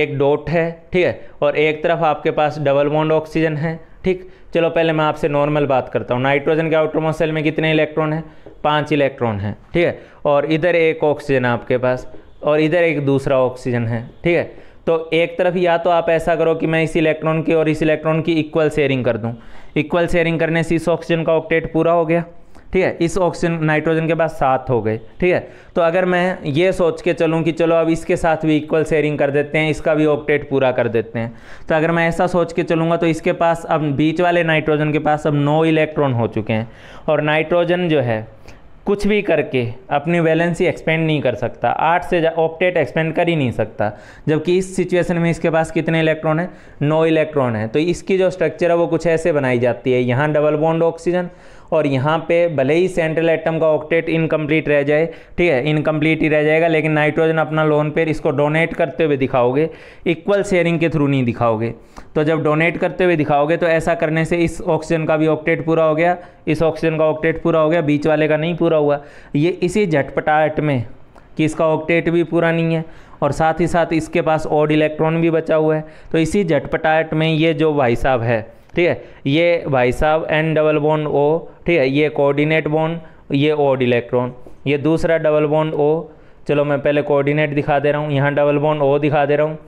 एक डॉट है ठीक है और एक तरफ आपके पास डबल बॉन्ड ऑक्सीजन है ठीक चलो पहले मैं आपसे नॉर्मल बात करता हूँ नाइट्रोजन के आउटरमोस्ट सेल में कितने इलेक्ट्रॉन हैं पाँच इलेक्ट्रॉन हैं ठीक है और इधर एक ऑक्सीजन आपके पास और इधर एक दूसरा ऑक्सीजन है ठीक है तो एक तरफ या तो आप ऐसा करो कि मैं इस इलेक्ट्रॉन की और इस इलेक्ट्रॉन की इक्वल शेयरिंग कर दूं इक्वल शेयरिंग करने से इस ऑक्सीजन का ऑक्टेट पूरा हो गया ठीक है इस ऑक्सीजन नाइट्रोजन के बाद सात हो गए ठीक है तो अगर मैं ये सोच के चलूँ कि चलो अब इसके साथ भी इक्वल शेयरिंग कर देते हैं इसका भी ऑक्टेट पूरा कर देते हैं तो अगर मैं ऐसा सोच के चलूँगा तो इसके पास अब बीच वाले नाइट्रोजन के पास अब नौ इलेक्ट्रॉन हो चुके हैं और नाइट्रोजन जो है कुछ भी करके अपनी वैलेंसी एक्सपेंड नहीं कर सकता आठ से ऑक्टेट एक्सपेंड कर ही नहीं सकता जबकि इस सिचुएशन में इसके पास कितने इलेक्ट्रॉन है नौ इलेक्ट्रॉन है तो इसकी जो स्ट्रक्चर है वो कुछ ऐसे बनाई जाती है यहाँ डबल बॉन्ड ऑक्सीजन और यहाँ पे भले ही सेंट्रल एटम का ऑक्टेट इनकम्प्लीट रह जाए ठीक है इनकम्प्लीट ही रह जाएगा लेकिन नाइट्रोजन अपना लोन पेयर इसको डोनेट करते हुए दिखाओगे इक्वल शेयरिंग के थ्रू नहीं दिखाओगे तो जब डोनेट करते हुए दिखाओगे तो ऐसा करने से इस ऑक्सीजन का भी ऑक्टेट पूरा हो गया इस ऑक्सीजन का ऑक्टेट पूरा हो गया बीच वाले का नहीं पूरा हुआ ये इसी झटपटाहट में कि इसका ऑक्टेट भी पूरा नहीं है और साथ ही साथ इसके पास ऑड इलेक्ट्रॉन भी बचा हुआ है तो इसी झटपटाहट में ये जो भाई साहब है ठीक है ये भाई साहब एन डबल बॉन्ड ओ ठीक है ये कोऑर्डिनेट बॉन्ड ये ओड इलेक्ट्रॉन ये दूसरा डबल बॉन्ड ओ चलो मैं पहले कोऑर्डिनेट दिखा दे रहा हूँ यहाँ डबल बॉन्ड ओ दिखा दे रहा हूँ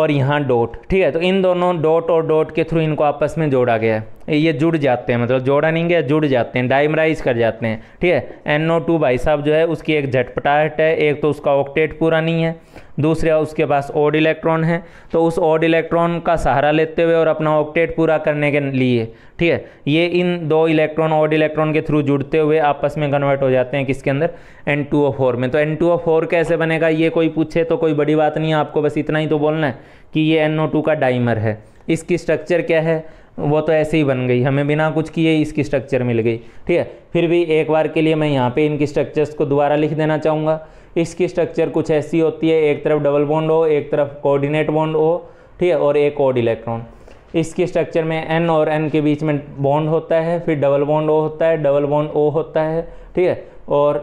और यहाँ डॉट ठीक है तो इन दोनों डॉट और डॉट के थ्रू इनको आपस में जोड़ा गया है ये जुड़ जाते हैं मतलब जोड़ा नहीं गया जुड़ जाते हैं डाइमराइज कर जाते हैं ठीक है एन ओ टू भाई साहब जो है उसकी एक झटपटाहट है एक तो उसका ऑक्टेट पूरा नहीं है दूसरे उसके पास ओड इलेक्ट्रॉन है तो उस ओड इलेक्ट्रॉन का सहारा लेते हुए और अपना ऑक्टेट पूरा करने के लिए ठीक है ये इन दो इलेक्ट्रॉन ओड इलेक्ट्रॉन के थ्रू जुड़ते हुए आपस में कन्वर्ट हो जाते हैं किसके अंदर एन टू ओ फोर में तो एन टू ओ फोर कैसे बनेगा ये कोई पूछे तो कोई बड़ी बात नहीं है आपको बस इतना ही तो बोलना है कि ये एन ओ टू का डाइमर है इसकी स्ट्रक्चर क्या है वो तो ऐसे ही बन गई हमें बिना कुछ किए इसकी स्ट्रक्चर मिल गई ठीक है फिर भी एक बार के लिए मैं यहाँ पे इनकी स्ट्रक्चर्स को दोबारा लिख देना चाहूँगा इसकी स्ट्रक्चर कुछ ऐसी होती है एक तरफ डबल बॉन्ड हो एक तरफ कोऑर्डिनेट बॉन्ड हो ठीक है और एक ओड इलेक्ट्रॉन इसकी स्ट्रक्चर में एन और एन के बीच में बॉन्ड होता है फिर डबल बॉन्ड ओ होता है डबल बॉन्ड ओ होता है ठीक है और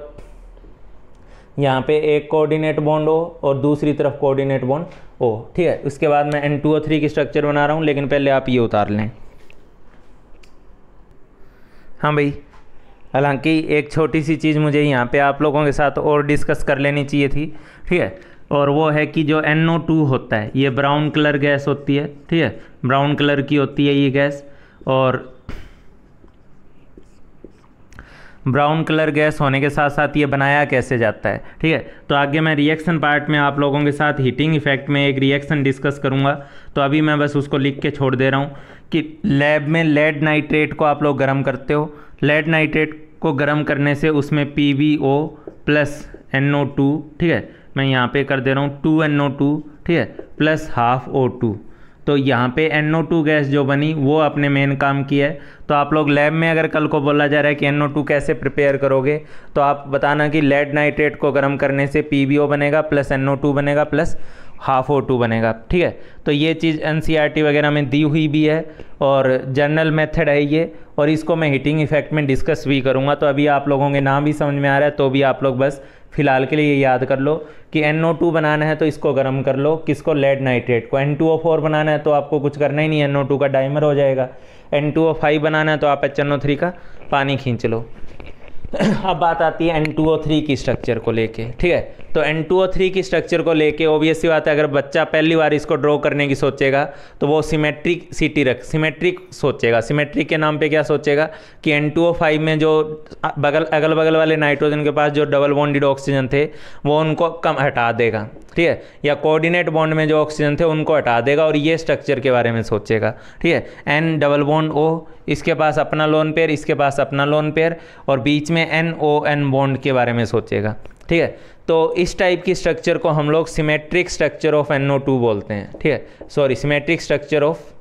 यहाँ पे एक कोऑर्डिनेट बॉन्ड ओ और दूसरी तरफ कोऑर्डिनेट बॉन्ड ओ ठीक है उसके बाद मैं एन टू ओ थ्री की स्ट्रक्चर बना रहा हूँ लेकिन पहले आप ये उतार लें हाँ भाई हालांकि एक छोटी सी चीज़ मुझे यहाँ पे आप लोगों के साथ और डिस्कस कर लेनी चाहिए थी ठीक है और वो है कि जो एन टू होता है ये ब्राउन कलर गैस होती है ठीक है ब्राउन कलर की होती है ये गैस और ब्राउन कलर गैस होने के साथ साथ ये बनाया कैसे जाता है ठीक है तो आगे मैं रिएक्शन पार्ट में आप लोगों के साथ हीटिंग इफेक्ट में एक रिएक्शन डिस्कस करूँगा तो अभी मैं बस उसको लिख के छोड़ दे रहा हूँ कि लैब में लेड नाइट्रेट को आप लोग गर्म करते हो लेड नाइट्रेट को गर्म करने से उसमें P V O plus N O two ठीक है मैं यहाँ पे कर दे रहा हूँ टू एन ओ टू ठीक है प्लस हाफ ओ टू तो यहाँ पे NO2 गैस जो बनी वो अपने मेन काम की है तो आप लोग लैब में अगर कल को बोला जा रहा है कि NO2 कैसे प्रिपेयर करोगे तो आप बताना कि लेड नाइट्रेट को गर्म करने से PBO बनेगा प्लस NO2 बनेगा प्लस हाफ ओ टू बनेगा ठीक है तो ये चीज़ एन e वगैरह में दी हुई भी है और जनरल मेथड है ये और इसको मैं हीटिंग इफेक्ट में डिस्कस भी करूँगा तो अभी आप लोगों के नाम भी समझ में आ रहा है तो भी आप लोग बस फिलहाल के लिए ये याद कर लो कि NO2 बनाना है तो इसको गर्म कर लो किसको लेड नाइट्रेट को N2O4 बनाना है तो आपको कुछ करना ही नहीं NO2 का डाइमर हो जाएगा N2O5 बनाना है तो आप HNO3 का पानी खींच लो अब बात आती है एन टू ओ थ्री की स्ट्रक्चर को लेके ठीक है तो एन टू ओ थ्री की स्ट्रक्चर को लेके ओबियस सी बात है अगर बच्चा पहली बार इसको ड्रॉ करने की सोचेगा तो वो सिमेट्रिक सीटी रख सिमेट्रिक सोचेगा सिमेट्रिक के नाम पे क्या सोचेगा कि एन टू ओ फाइव में जो बगल अगल बगल वाले नाइट्रोजन के पास जो डबल बॉन्डेड ऑक्सीजन थे वो उनको कम हटा देगा ठीक है या कोऑर्डिनेट बॉन्ड में जो ऑक्सीजन थे उनको हटा देगा और ये स्ट्रक्चर के बारे में सोचेगा ठीक है एन डबल बॉन्ड ओ इसके पास अपना लोन पेयर इसके पास अपना लोन पेयर और बीच में इसमें एन ओ एन बॉन्ड के बारे में सोचेगा ठीक है तो इस टाइप की स्ट्रक्चर को हम लोग symmetric structure of N O two बोलते हैं ठीक है sorry symmetric structure of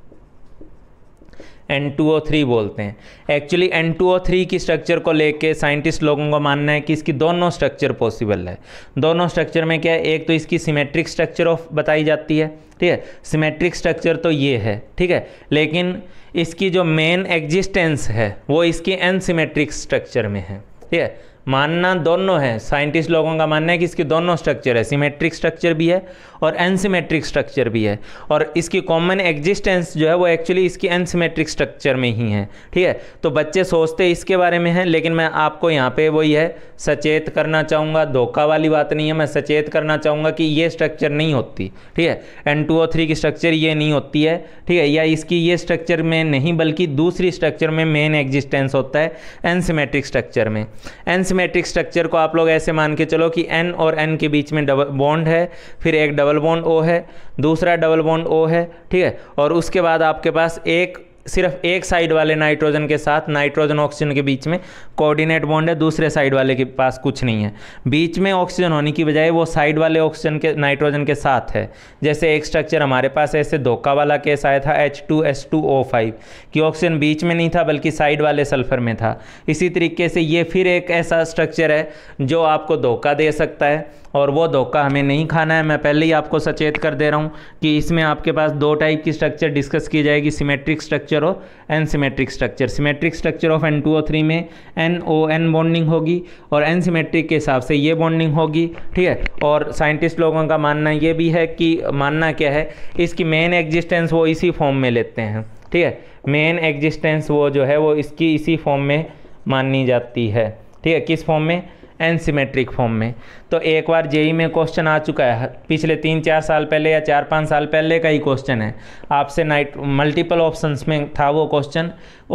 N two O three बोलते हैं actually N two O three की स्ट्रक्चर को लेके साइंटिस्ट लोगों का मानना है कि इसकी दोनों स्ट्रक्चर पॉसिबल है दोनों स्ट्रक्चर में क्या है एक तो इसकी सिमेट्रिक स्ट्रक्चर ऑफ बताई जाती है ठीक है सिमेट्रिक स्ट्रक्चर तो ये है ठीक है लेकिन इसकी जो मेन एग्जिस्टेंस है वो इसकी एनसीमेट्रिक स्ट्रक्चर में है ठीक है मानना दोनों है साइंटिस्ट लोगों का मानना है कि इसकी दोनों स्ट्रक्चर है सिमेट्रिक स्ट्रक्चर भी है और एनसीमेट्रिक स्ट्रक्चर भी है और इसकी कॉमन एग्जिस्टेंस जो है वो एक्चुअली इसकी एनसीमेट्रिक स्ट्रक्चर में ही है ठीक है तो बच्चे सोचते इसके बारे में हैं लेकिन मैं आपको यहाँ पे वही है सचेत करना चाहूँगा धोखा वाली बात नहीं है मैं सचेत करना चाहूँगा कि ये स्ट्रक्चर नहीं होती ठीक है एन टू थ्री की स्ट्रक्चर ये नहीं होती है ठीक है या इसकी ये स्ट्रक्चर में नहीं बल्कि दूसरी स्ट्रक्चर में मेन एग्जिस्टेंस होता है एनसीमेट्रिक स्ट्रक्चर में एनसी मैट्रिक्स स्ट्रक्चर को आप लोग ऐसे मान के चलो कि एन और एन के बीच में डबल बॉन्ड है फिर एक डबल बॉन्ड ओ है दूसरा डबल बॉन्ड ओ है ठीक है और उसके बाद आपके पास एक सिर्फ एक साइड वाले नाइट्रोजन के साथ नाइट्रोजन ऑक्सीजन के बीच में कोऑर्डिनेट बॉन्ड है दूसरे साइड वाले के पास कुछ नहीं है बीच में ऑक्सीजन होने की बजाय वो साइड वाले ऑक्सीजन के नाइट्रोजन के साथ है जैसे एक स्ट्रक्चर हमारे पास ऐसे धोखा वाला केस आया था H two S two O five कि ऑक्सीजन बीच में नहीं था बल्कि साइड वाले सल्फर में था इसी तरीके से ये फिर एक ऐसा स्ट्रक्चर है जो आपको धोखा दे सकता है और वो धोखा हमें नहीं खाना है मैं पहले ही आपको सचेत कर दे रहा हूँ कि इसमें आपके पास दो टाइप की स्ट्रक्चर डिस्कस की जाएगी सिमेट्रिक स्ट्रक्चर हो unsymmetric structure symmetric structure of N two O three में एन ओ एन बॉन्डिंग होगी और एन सिमेट्रिक के हिसाब से ये बॉन्डिंग होगी ठीक है और साइंटिस्ट लोगों का मानना ये भी है कि मानना क्या है इसकी मेन एग्जिस्टेंस वो इसी फॉर्म में लेते हैं ठीक है मेन एग्जिस्टेंस वो जो है वो इसकी इसी फॉर्म में मानी जाती है ठीक है किस फॉर्म में एन सिमेट्रिक फॉर्म में तो एक बार जेई में क्वेश्चन आ चुका है पिछले तीन चार साल पहले या चार पाँच साल पहले का ही क्वेश्चन है आपसे नाइट मल्टीपल ऑप्शंस में था वो क्वेश्चन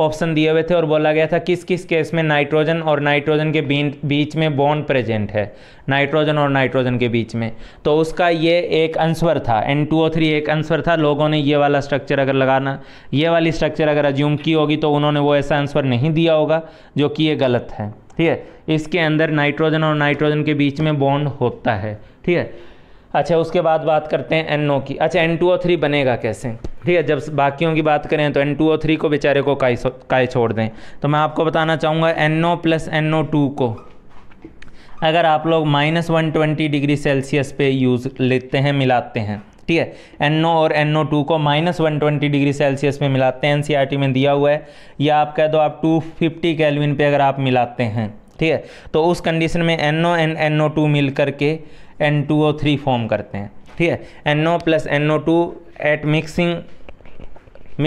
ऑप्शन दिए हुए थे और बोला गया था किस किस केस में नाइट्रोजन और नाइट्रोजन के बीच में बॉन्ड प्रेजेंट है नाइट्रोजन और नाइट्रोजन के बीच में तो उसका ये एक आंसर था एन टू ओ थ्री एक आंसर था लोगों ने ये वाला स्ट्रक्चर अगर लगाना ये वाली स्ट्रक्चर अगर अज्यूम की होगी तो उन्होंने वो ऐसा आंसर नहीं दिया होगा जो कि ये गलत है ठीक है इसके अंदर नाइट्रोजन और नाइट्रोजन के बीच में बॉन्ड होता है ठीक है अच्छा उसके बाद बात करते हैं एन की अच्छा एन टू ओ थ्री बनेगा कैसे ठीक है जब बाकियों की बात करें तो एन टू ओ थ्री को बेचारे को काय काय छोड़ दें तो मैं आपको बताना चाहूँगा N O plus N O two को अगर आप लोग minus one twenty degree Celsius पे यूज़ लेते हैं मिलाते हैं ठीक है एन और एन टू को minus one twenty degree Celsius में मिलाते हैं एनसीईआरटी e में दिया हुआ है या आप कह दो आप टू फिफ्टी कैलविन पर अगर आप मिलाते हैं ठीक है तो उस कंडीशन में N and N O N two मिल करके N two O three form करते हैं ठीक है N plus N two at mixing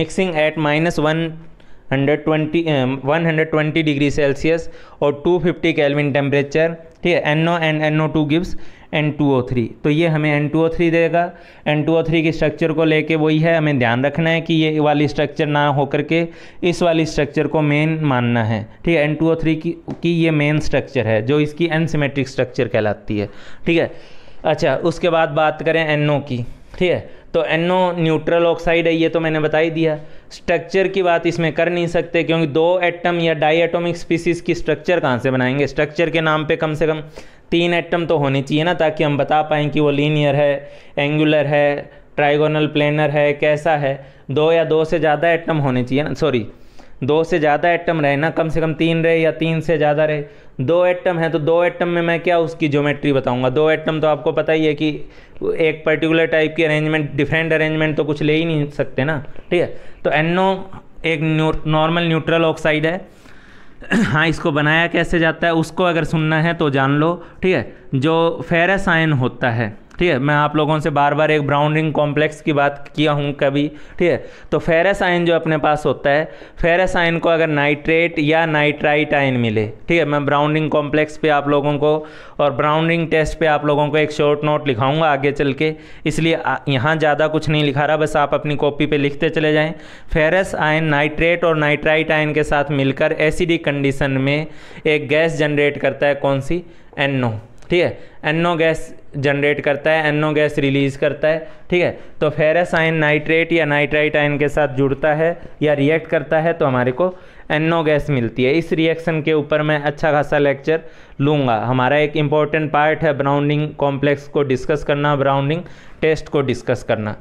mixing at minus one 120 120 degree Celsius और 250 केल्विन टेम्परेचर ठीक है N and N two gives N2O3 तो ये हमें N2O3 देगा N2O3 की स्ट्रक्चर को लेके वही है हमें ध्यान रखना है कि ये वाली स्ट्रक्चर ना होकर के इस वाली स्ट्रक्चर को मेन मानना है ठीक है N2O3 की की ये मेन स्ट्रक्चर है जो इसकी एनसीमेट्रिक स्ट्रक्चर कहलाती है ठीक है अच्छा उसके बाद बात करें NO की ठीक है तो एनो न्यूट्रल ऑक्साइड है ये तो मैंने बता ही दिया स्ट्रक्चर की बात इसमें कर नहीं सकते क्योंकि दो एटम या डाई एटोमिक स्पीसीज की स्ट्रक्चर कहाँ से बनाएंगे स्ट्रक्चर के नाम पे कम से कम तीन एटम तो होने चाहिए ना ताकि हम बता पाएँ कि वो लीनियर है एंगुलर है ट्राइगोनल प्लेनर है कैसा है दो या दो से ज़्यादा एटम होने चाहिए ना सॉरी दो से ज़्यादा एटम रहे ना कम से कम तीन रहे या तीन से ज़्यादा रहे दो एटम है तो दो एटम में मैं क्या उसकी ज्योमेट्री बताऊंगा दो एटम तो आपको पता ही है कि एक पर्टिकुलर टाइप की अरेंजमेंट डिफरेंट अरेंजमेंट तो कुछ ले ही नहीं सकते ना ठीक है तो एनो एक नॉर्मल न्यूट्रल ऑक्साइड है हाँ इसको बनाया कैसे जाता है उसको अगर सुनना है तो जान लो ठीक है जो फेरस आयन होता है ठीक है मैं आप लोगों से बार बार एक ब्राउन रिंग कॉम्प्लेक्स की बात किया हूँ कभी ठीक है तो फेरस आयन जो अपने पास होता है फेरस आयन को अगर नाइट्रेट या नाइट्राइट आयन मिले ठीक है मैं ब्राउन रिंग कॉम्प्लेक्स पे आप लोगों को और ब्राउन रिंग टेस्ट पे आप लोगों को एक शॉर्ट नोट लिखाऊंगा आगे चल के इसलिए यहाँ ज़्यादा कुछ नहीं लिखा रहा बस आप अपनी कॉपी पर लिखते चले जाएँ फेरस आयन नाइट्रेट और नाइट्राइट आयन के साथ मिलकर एसिडिक कंडीशन में एक गैस जनरेट करता है कौन सी एनो ठीक है एन्नो गैस जनरेट करता है एनो गैस रिलीज करता है ठीक है तो फेरस आयन नाइट्रेट या नाइट्राइट आयन के साथ जुड़ता है या रिएक्ट करता है तो हमारे को एनो गैस मिलती है इस रिएक्शन के ऊपर मैं अच्छा खासा लेक्चर लूँगा हमारा एक इम्पॉर्टेंट पार्ट है ब्राउनिंग कॉम्प्लेक्स को डिस्कस करना ब्राउनिंग टेस्ट को डिस्कस करना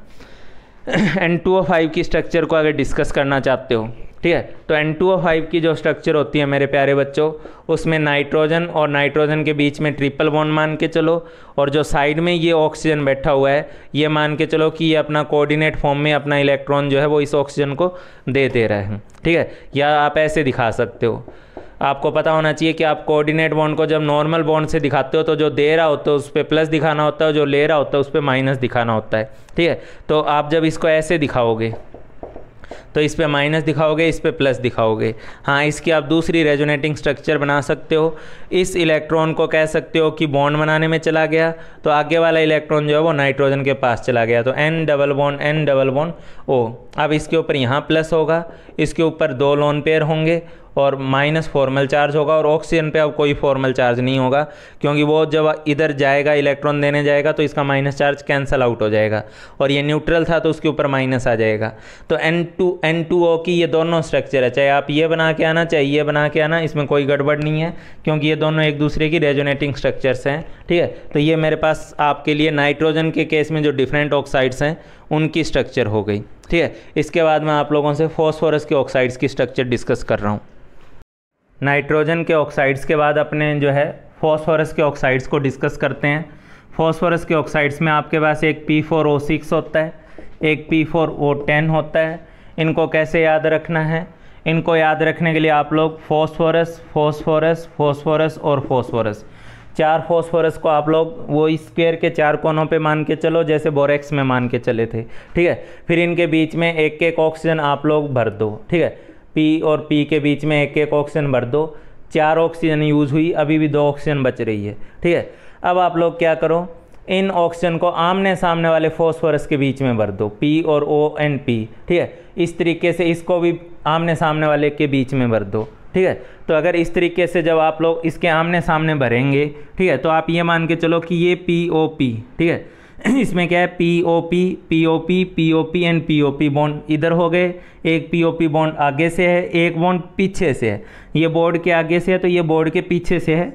एन टू ओ फाइव की स्ट्रक्चर को अगर डिस्कस करना चाहते हो ठीक है तो एन टू ओ फाइव की जो स्ट्रक्चर होती है मेरे प्यारे बच्चों उसमें नाइट्रोजन और नाइट्रोजन के बीच में ट्रिपल बॉन्ड मान के चलो और जो साइड में ये ऑक्सीजन बैठा हुआ है ये मान के चलो कि ये अपना कोऑर्डिनेट फॉर्म में अपना इलेक्ट्रॉन जो है वो इस ऑक्सीजन को दे दे रहे हैं ठीक है या आप ऐसे दिखा सकते हो आपको पता होना चाहिए कि आप कोऑर्डिनेट बॉन्ड को जब नॉर्मल बॉन्ड से दिखाते हो तो जो दे रहा होता है उस पर प्लस दिखाना होता है जो ले रहा होता है उस पर माइनस दिखाना होता है ठीक है तो आप जब इसको ऐसे दिखाओगे तो इस पर माइनस दिखाओगे इस पर प्लस दिखाओगे हाँ इसकी आप दूसरी रेजोनेटिंग स्ट्रक्चर बना सकते हो इस इलेक्ट्रॉन को कह सकते हो कि बॉन्ड बनाने में चला गया तो आगे वाला इलेक्ट्रॉन जो है वो नाइट्रोजन के पास चला गया तो N double bond N double bond O अब इसके ऊपर यहाँ प्लस होगा इसके ऊपर दो लोन पेयर होंगे और माइनस फॉर्मल चार्ज होगा और ऑक्सीजन पे अब कोई फॉर्मल चार्ज नहीं होगा क्योंकि वो जब इधर जाएगा इलेक्ट्रॉन देने जाएगा तो इसका माइनस चार्ज कैंसिल आउट हो जाएगा और ये न्यूट्रल था तो उसके ऊपर माइनस आ जाएगा तो N two N two O की ये दोनों स्ट्रक्चर है चाहे आप ये बना के आना चाहे ये बना के आना इसमें कोई गड़बड़ नहीं है क्योंकि ये दोनों एक दूसरे की रेजोनेटिंग स्ट्रक्चर्स हैं ठीक है तो ये मेरे पास आपके लिए नाइट्रोजन के केस में जो डिफरेंट ऑक्साइड्स हैं उनकी स्ट्रक्चर हो गई ठीक है इसके बाद मैं आप लोगों से फॉस्फोरस के ऑक्साइड्स की स्ट्रक्चर डिस्कस कर रहा हूँ नाइट्रोजन के ऑक्साइड्स के बाद अपने जो है फॉस्फोरस के ऑक्साइड्स को डिस्कस करते हैं फॉस्फोरस के ऑक्साइड्स में आपके पास एक पी फोर ओ सिक्स होता है एक पी फोर ओ टेन होता है इनको कैसे याद रखना है इनको याद रखने के लिए आप लोग फॉस्फोरस फॉस्फोरस फॉस्फोरस और फॉस्फोरस चार फॉस्फोरस को आप लोग वो स्क्वेयर के चार कोनों पे मान के चलो जैसे बोरेक्स में मान के चले थे ठीक है फिर इनके बीच में एक एक ऑक्सीजन आप लोग भर दो ठीक है पी और पी के बीच में एक एक ऑक्सीजन भर दो चार ऑक्सीजन यूज़ हुई अभी भी दो ऑक्सीजन बच रही है ठीक है अब आप लोग क्या करो इन ऑक्सीजन को आमने सामने वाले फॉस्फोरस के बीच में भर दो पी और ओ एंड पी ठीक है इस तरीके से इसको भी आमने सामने वाले के बीच में भर दो ठीक है तो अगर इस तरीके से जब आप लोग इसके आमने सामने भरेंगे ठीक है तो आप ये मान के चलो कि ये पी ओ पी ठीक है इसमें क्या है P O P P O P P O P and P O P bond इधर हो गए एक पी ओ पी बॉन्ड आगे से है एक बॉन्ड पीछे से है ये बोर्ड के आगे से है तो ये बोर्ड के पीछे से है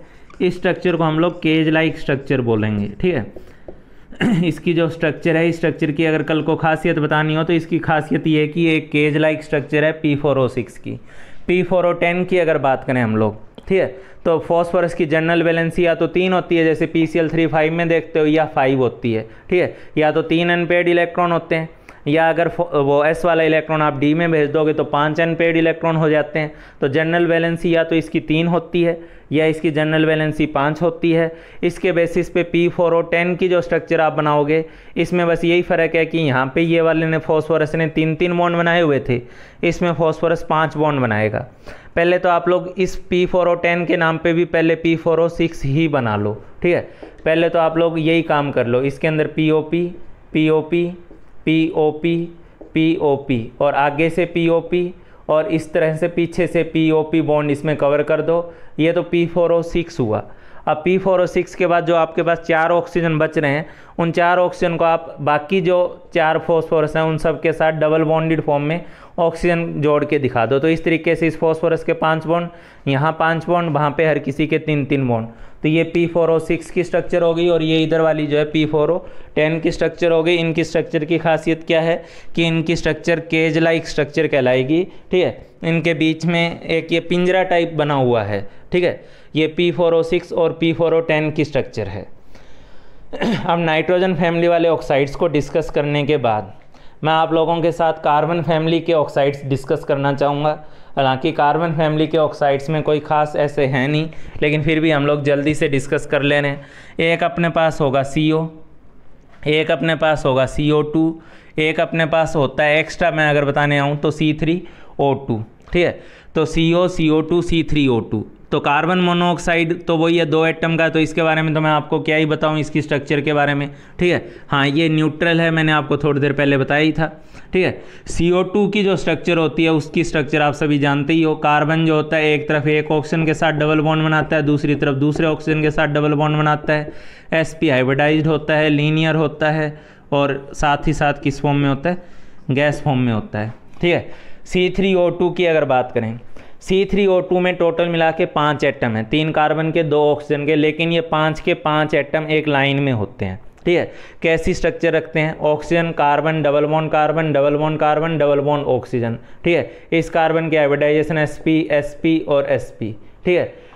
इस स्ट्रक्चर को हम लोग केज लाइक स्ट्रक्चर बोलेंगे ठीक है इसकी जो स्ट्रक्चर है इस स्ट्रक्चर की अगर कल को खासियत बतानी हो तो इसकी खासियत ये है कि एक केज लाइक स्ट्रक्चर है पी फोर ओ सिक्स की पी फोर ओ टेन की अगर बात करें हम लोग ठीक है तो फॉस्फोरस की जनरल वैलेंसी या तो तीन होती है जैसे P C L three five में देखते हो या फाइव होती है ठीक है या तो तीन अनपेड इलेक्ट्रॉन होते हैं या अगर वो एस वाला इलेक्ट्रॉन आप डी में भेज दोगे तो पाँच अनपेड इलेक्ट्रॉन हो जाते हैं तो जनरल वैलेंसी या तो इसकी तीन होती है या इसकी जनरल वैलेंसी पाँच होती है इसके बेसिस पे पी फोर ओ टेन की जो स्ट्रक्चर आप बनाओगे इसमें बस यही फ़र्क है कि यहाँ पे ये वाले ने फॉस्फोरस ने तीन तीन बॉन्ड बनाए हुए थे इसमें फॉस्फोरस पाँच बॉन्ड बनाएगा पहले तो आप लोग इस पी फोर ओ टेन के नाम पे भी पहले पी फोर ओ सिक्स ही बना लो ठीक है पहले तो आप लोग यही काम कर लो इसके अंदर P O P P O P P O P P O P और आगे से पी ओ पी और इस तरह से पीछे से पी ओ पी बॉन्ड इसमें कवर कर दो ये तो पी फोर ओ सिक्स हुआ अब पी फोर ओ सिक्स के बाद जो आपके पास चार ऑक्सीजन बच रहे हैं उन चार ऑक्सीजन को आप बाकी जो चार फॉस्फोरस हैं उन सब के साथ डबल बॉन्डेड फॉर्म में ऑक्सीजन जोड़ के दिखा दो तो इस तरीके से इस फॉस्फोरस के पांच बॉन्ड यहाँ पांच बॉन्ड वहाँ पे हर किसी के तीन तीन बॉन्ड तो ये पी फोर ओ सिक्स की स्ट्रक्चर हो गई और ये इधर वाली जो है पी फोर ओ टेन की स्ट्रक्चर हो गई इनकी स्ट्रक्चर की खासियत क्या है कि इनकी स्ट्रक्चर केज लाइक स्ट्रक्चर कहलाएगी ठीक है इनके बीच में एक ये पिंजरा टाइप बना हुआ है ठीक है ये पी फोर ओ सिक्स और पी फोर ओ टेन की स्ट्रक्चर है अब नाइट्रोजन फैमिली वाले ऑक्साइड्स को डिस्कस करने के बाद मैं आप लोगों के साथ कार्बन फैमिली के ऑक्साइड्स डिस्कस करना चाहूँगा हालांकि कार्बन फैमिली के ऑक्साइड्स में कोई ख़ास ऐसे हैं नहीं लेकिन फिर भी हम लोग जल्दी से डिस्कस कर ले रहे हैं एक अपने पास होगा सी एक अपने पास होगा सी एक अपने पास होता है एक्स्ट्रा मैं अगर बताने आऊँ तो सी ठीक है तो C O C O two C three O two तो कार्बन मोनोऑक्साइड तो वही है दो एटम का तो इसके बारे में तो मैं आपको क्या ही बताऊं इसकी स्ट्रक्चर के बारे में ठीक है हाँ ये न्यूट्रल है मैंने आपको थोड़ी देर पहले बताया ही था ठीक है टू की जो स्ट्रक्चर होती है उसकी स्ट्रक्चर आप सभी जानते ही हो कार्बन जो होता है एक तरफ एक ऑक्सीजन के साथ डबल बॉन्ड बनाता है दूसरी तरफ दूसरे ऑक्सीजन के साथ डबल बॉन्ड बनाता है एस पी हाइब्रिडाइज होता है लीनियर होता है और साथ ही साथ किस फॉर्म में होता है गैस फॉर्म में होता है ठीक है सी थ्री ओ टू की अगर बात करें सी थ्री ओ टू में टोटल मिला के पाँच एटम हैं तीन कार्बन के दो ऑक्सीजन के लेकिन ये पाँच के पाँच एटम एक लाइन में होते हैं ठीक है कैसी स्ट्रक्चर रखते हैं oxygen carbon double bond carbon double bond carbon double bond oxygen ठीक है इस कार्बन के hybridisation S P S P और एस पी ठीक है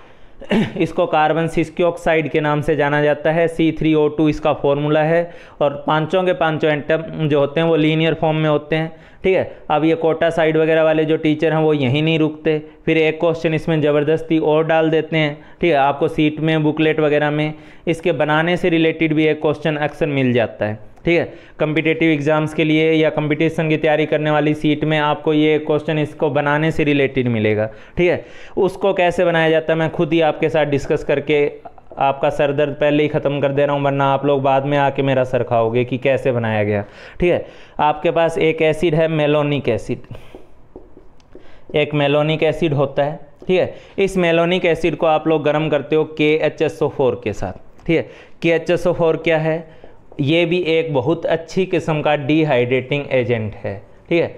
इसको कार्बन सिस्क्योक्साइड के नाम से जाना जाता है सी थ्री ओ टू इसका फॉर्मूला है और पांचों के पांचों एटम जो होते हैं वो लीनियर फॉर्म में होते हैं ठीक है अब ये कोटा साइड वगैरह वाले जो टीचर हैं वो यहीं नहीं रुकते फिर एक क्वेश्चन इसमें ज़बरदस्ती और डाल देते हैं ठीक है आपको सीट में बुकलेट वगैरह में इसके बनाने से रिलेटेड भी एक क्वेश्चन अक्सर मिल जाता है ठीक है कम्पिटेटिव एग्ज़ाम्स के लिए या कंपटीशन की तैयारी करने वाली सीट में आपको ये क्वेश्चन इसको बनाने से रिलेटेड मिलेगा ठीक है उसको कैसे बनाया जाता है मैं खुद ही आपके साथ डिस्कस करके आपका सर दर्द पहले ही ख़त्म कर दे रहा हूँ वरना आप लोग बाद में आके मेरा सर खाओगे कि कैसे बनाया गया ठीक है आपके पास एक एसिड है मेलोनिक एसिड एक मेलोनिक एसिड होता है ठीक है इस मेलोनिक एसिड को आप लोग गर्म करते हो के एच एस ओ फोर के साथ ठीक है के एच एस ओ फोर क्या है ये भी एक बहुत अच्छी किस्म का डिहाइड्रेटिंग एजेंट है ठीक है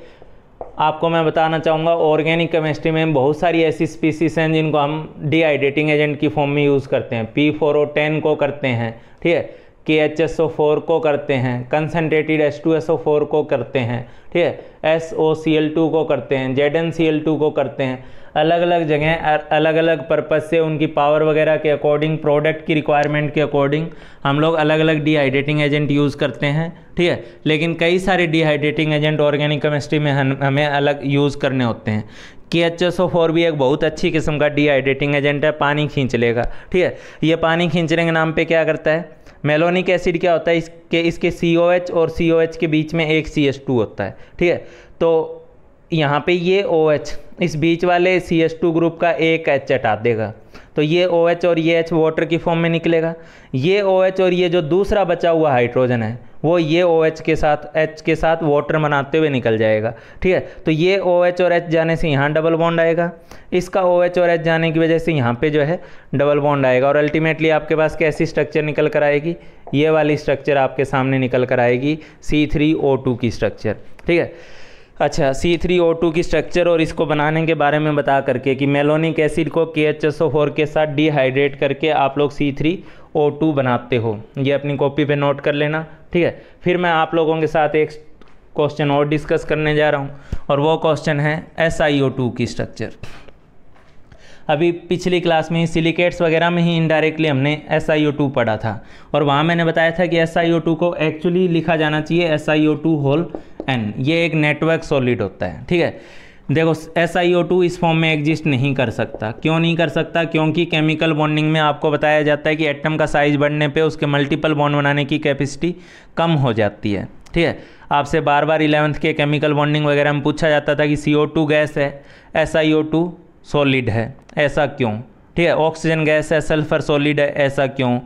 आपको मैं बताना चाहूँगा ऑर्गेनिक केमिस्ट्री में बहुत सारी ऐसी स्पीसीज हैं जिनको हम डिहाइड्रेटिंग एजेंट की फॉर्म में यूज़ करते हैं पी फोर ओ टेन को करते हैं ठीक है के एच एस ओ फोर को करते हैं concentrated S two S O four को करते हैं ठीक है S O C L two को करते हैं Z N C L two को करते हैं अलग अलग जगह अलग अलग पर्पज़ से उनकी पावर वगैरह के अकॉर्डिंग प्रोडक्ट की रिक्वायरमेंट के अकॉर्डिंग हम लोग अलग अलग डिहाइड्रेटिंग एजेंट यूज़ करते हैं ठीक है लेकिन कई सारे डिहाइड्रेटिंग एजेंट ऑर्गेनिक केमिस्ट्री में हम हमें अलग यूज़ करने होते हैं के एच एस ओ फोर भी एक बहुत अच्छी किस्म का डिहाइड्रेटिंग एजेंट है पानी खींच लेगा ठीक है ये पानी खींचने के नाम पे क्या करता है मेलोनिक एसिड क्या होता है इसके इसके सी ओ एच और सी ओ एच के बीच में एक सी एस टू होता है ठीक है तो यहाँ पे ये ओ OH, इस बीच वाले सी एस टू ग्रुप का एक एच हटा देगा तो ये ओ OH और ये एच वाटर की फॉर्म में निकलेगा ये ओ OH और ये जो दूसरा बचा हुआ हाइड्रोजन है वो ये ओ OH के साथ एच के साथ वाटर बनाते हुए निकल जाएगा ठीक है तो ये ओ OH और एच जाने से यहाँ डबल बॉन्ड आएगा इसका ओ OH और एच जाने की वजह से यहाँ पे जो है डबल बॉन्ड आएगा और अल्टीमेटली आपके पास कैसी स्ट्रक्चर निकल कर आएगी ये वाली स्ट्रक्चर आपके सामने निकल कर आएगी सी थ्री ओ टू की स्ट्रक्चर ठीक है अच्छा सी थ्री ओ टू की स्ट्रक्चर और इसको बनाने के बारे में बता करके कि मेलोनिक एसिड को के एच एस ओ फोर के साथ डिहाइड्रेट करके आप लोग सी थ्री ओ टू बनाते हो ये अपनी कॉपी पे नोट कर लेना ठीक है फिर मैं आप लोगों के साथ एक क्वेश्चन और डिस्कस करने जा रहा हूँ और वो क्वेश्चन है एस आई ओ टू की स्ट्रक्चर अभी पिछली क्लास में सिलिकेट्स वगैरह में ही इनडायरेक्टली हमने एस पढ़ा था और वहाँ मैंने बताया था कि एस को एक्चुअली लिखा जाना चाहिए एस होल एन ये एक नेटवर्क सॉलिड होता है ठीक है देखो एस इस फॉर्म में एग्जिस्ट नहीं कर सकता क्यों नहीं कर सकता क्योंकि केमिकल बॉन्डिंग में आपको बताया जाता है कि एटम का साइज बढ़ने पे उसके मल्टीपल बॉन्ड बनाने की कैपेसिटी कम हो जाती है ठीक है आपसे बार बार इलेवंथ के केमिकल बॉन्डिंग वगैरह में पूछा जाता था कि सी गैस है एस सॉलिड है ऐसा क्यों ठीक है ऑक्सीजन गैस है सल्फर सॉलिड है ऐसा क्यों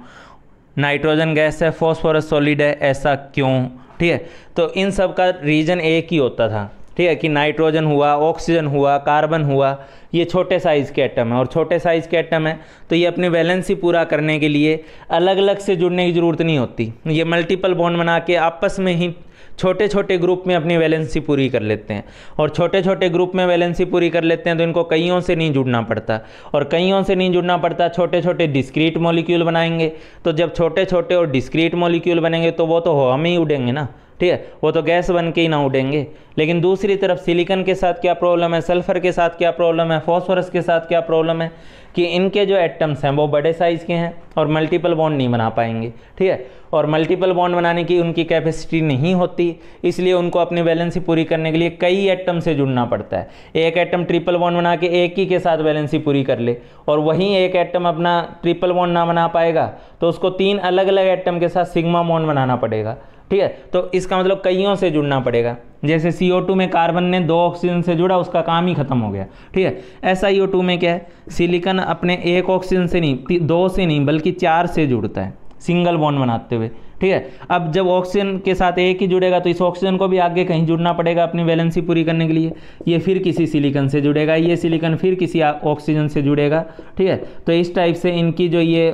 नाइट्रोजन गैस है फॉस्फोरस सॉलिड है ऐसा क्यों ठीक है तो इन सब का रीजन एक ही होता था ठीक है कि नाइट्रोजन हुआ ऑक्सीजन हुआ कार्बन हुआ ये छोटे साइज़ के एटम है और छोटे साइज़ के एटम है तो ये अपनी बैलेंसी पूरा करने के लिए अलग अलग से जुड़ने की ज़रूरत नहीं होती ये मल्टीपल बॉन्ड बना के आपस में ही छोटे छोटे ग्रुप में अपनी वैलेंसी पूरी कर लेते हैं और छोटे छोटे ग्रुप में वैलेंसी पूरी कर लेते हैं तो इनको कईयों से नहीं जुड़ना पड़ता और कईयों से नहीं जुड़ना पड़ता छोटे छोटे डिस्क्रीट मॉलिक्यूल बनाएंगे तो जब छोटे छोटे और डिस्क्रीट मॉलिक्यूल बनेंगे तो वो तो हम ही उड़ेंगे ना ठीक है वो तो गैस बन के ही ना उड़ेंगे लेकिन दूसरी तरफ सिलिकन के साथ क्या प्रॉब्लम है सल्फर के साथ क्या प्रॉब्लम है फॉस्फोरस के साथ क्या प्रॉब्लम है कि इनके जो एटम्स हैं वो बड़े साइज़ के हैं और मल्टीपल बॉन्ड नहीं बना पाएंगे ठीक है और मल्टीपल बॉन्ड बनाने की उनकी कैपेसिटी नहीं होती इसलिए उनको अपनी बैलेंसी पूरी करने के लिए कई एटम से जुड़ना पड़ता है एक एटम ट्रिपल बॉन्ड बना के एक ही के साथ बैलेंसी पूरी कर ले और वहीं एक एटम अपना ट्रिपल बॉन्ड ना बना पाएगा तो उसको तीन अलग अलग एटम के साथ सिग्मा बॉन्ड बनाना पड़ेगा ठीक है तो इसका मतलब कईयों से जुड़ना पड़ेगा जैसे सी में कार्बन ने दो ऑक्सीजन से जुड़ा उसका काम ही खत्म हो गया ठीक है ऐसा ई में क्या है सिलिकन अपने एक ऑक्सीजन से नहीं दो से नहीं बल्कि चार से जुड़ता है सिंगल बॉन्ड बनाते हुए ठीक है अब जब ऑक्सीजन के साथ एक ही जुड़ेगा तो इस ऑक्सीजन को भी आगे कहीं जुड़ना पड़ेगा अपनी वैलेंसी पूरी करने के लिए ये फिर किसी सिलिकन से जुड़ेगा ये सिलिकन फिर किसी ऑक्सीजन से जुड़ेगा ठीक है तो इस टाइप से इनकी जो ये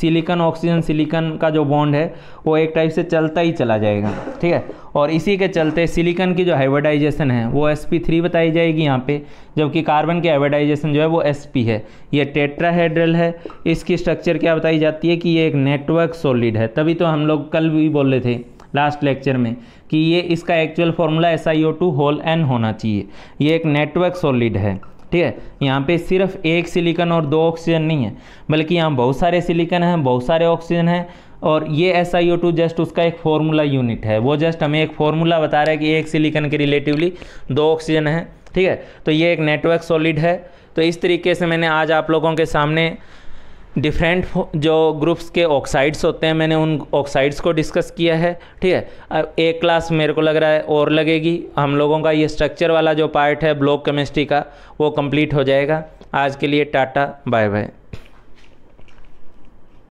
सिलिकन ऑक्सीजन सिलिकन का जो बॉन्ड है वो एक टाइप से चलता ही चला जाएगा ठीक है और इसी के चलते सिलिकन की जो हाइब्रिडाइजेशन है वो एस पी थ्री बताई जाएगी यहाँ पे जबकि कार्बन की हाइब्रिडाइजेशन जो है वो एस पी है ये टेट्राहेड्रल है इसकी स्ट्रक्चर क्या बताई जाती है कि ये एक नेटवर्क सॉलिड है तभी तो हम लोग कल भी बोल रहे थे लास्ट लेक्चर में कि ये इसका actual formula S I O two whole N होना चाहिए ये एक नेटवर्क सॉलिड है ठीक है यहाँ पे सिर्फ एक सिलिकन और दो ऑक्सीजन नहीं है बल्कि यहाँ बहुत सारे सिलिकन हैं बहुत सारे ऑक्सीजन हैं और ये S I O two just उसका एक फॉर्मूला यूनिट है वो जस्ट हमें एक फॉर्मूला बता रहा है कि एक सिलिकन के रिलेटिवली दो ऑक्सीजन है ठीक है तो ये एक नेटवर्क सॉलिड है तो इस तरीके से मैंने आज आप लोगों के सामने डिफरेंट जो ग्रुप्स के ऑक्साइड्स होते हैं मैंने उन ऑक्साइड्स को डिस्कस किया है ठीक है अब एक क्लास मेरे को लग रहा है और लगेगी हम लोगों का ये स्ट्रक्चर वाला जो पार्ट है ब्लॉक केमिस्ट्री का वो कंप्लीट हो जाएगा आज के लिए टाटा बाय बाय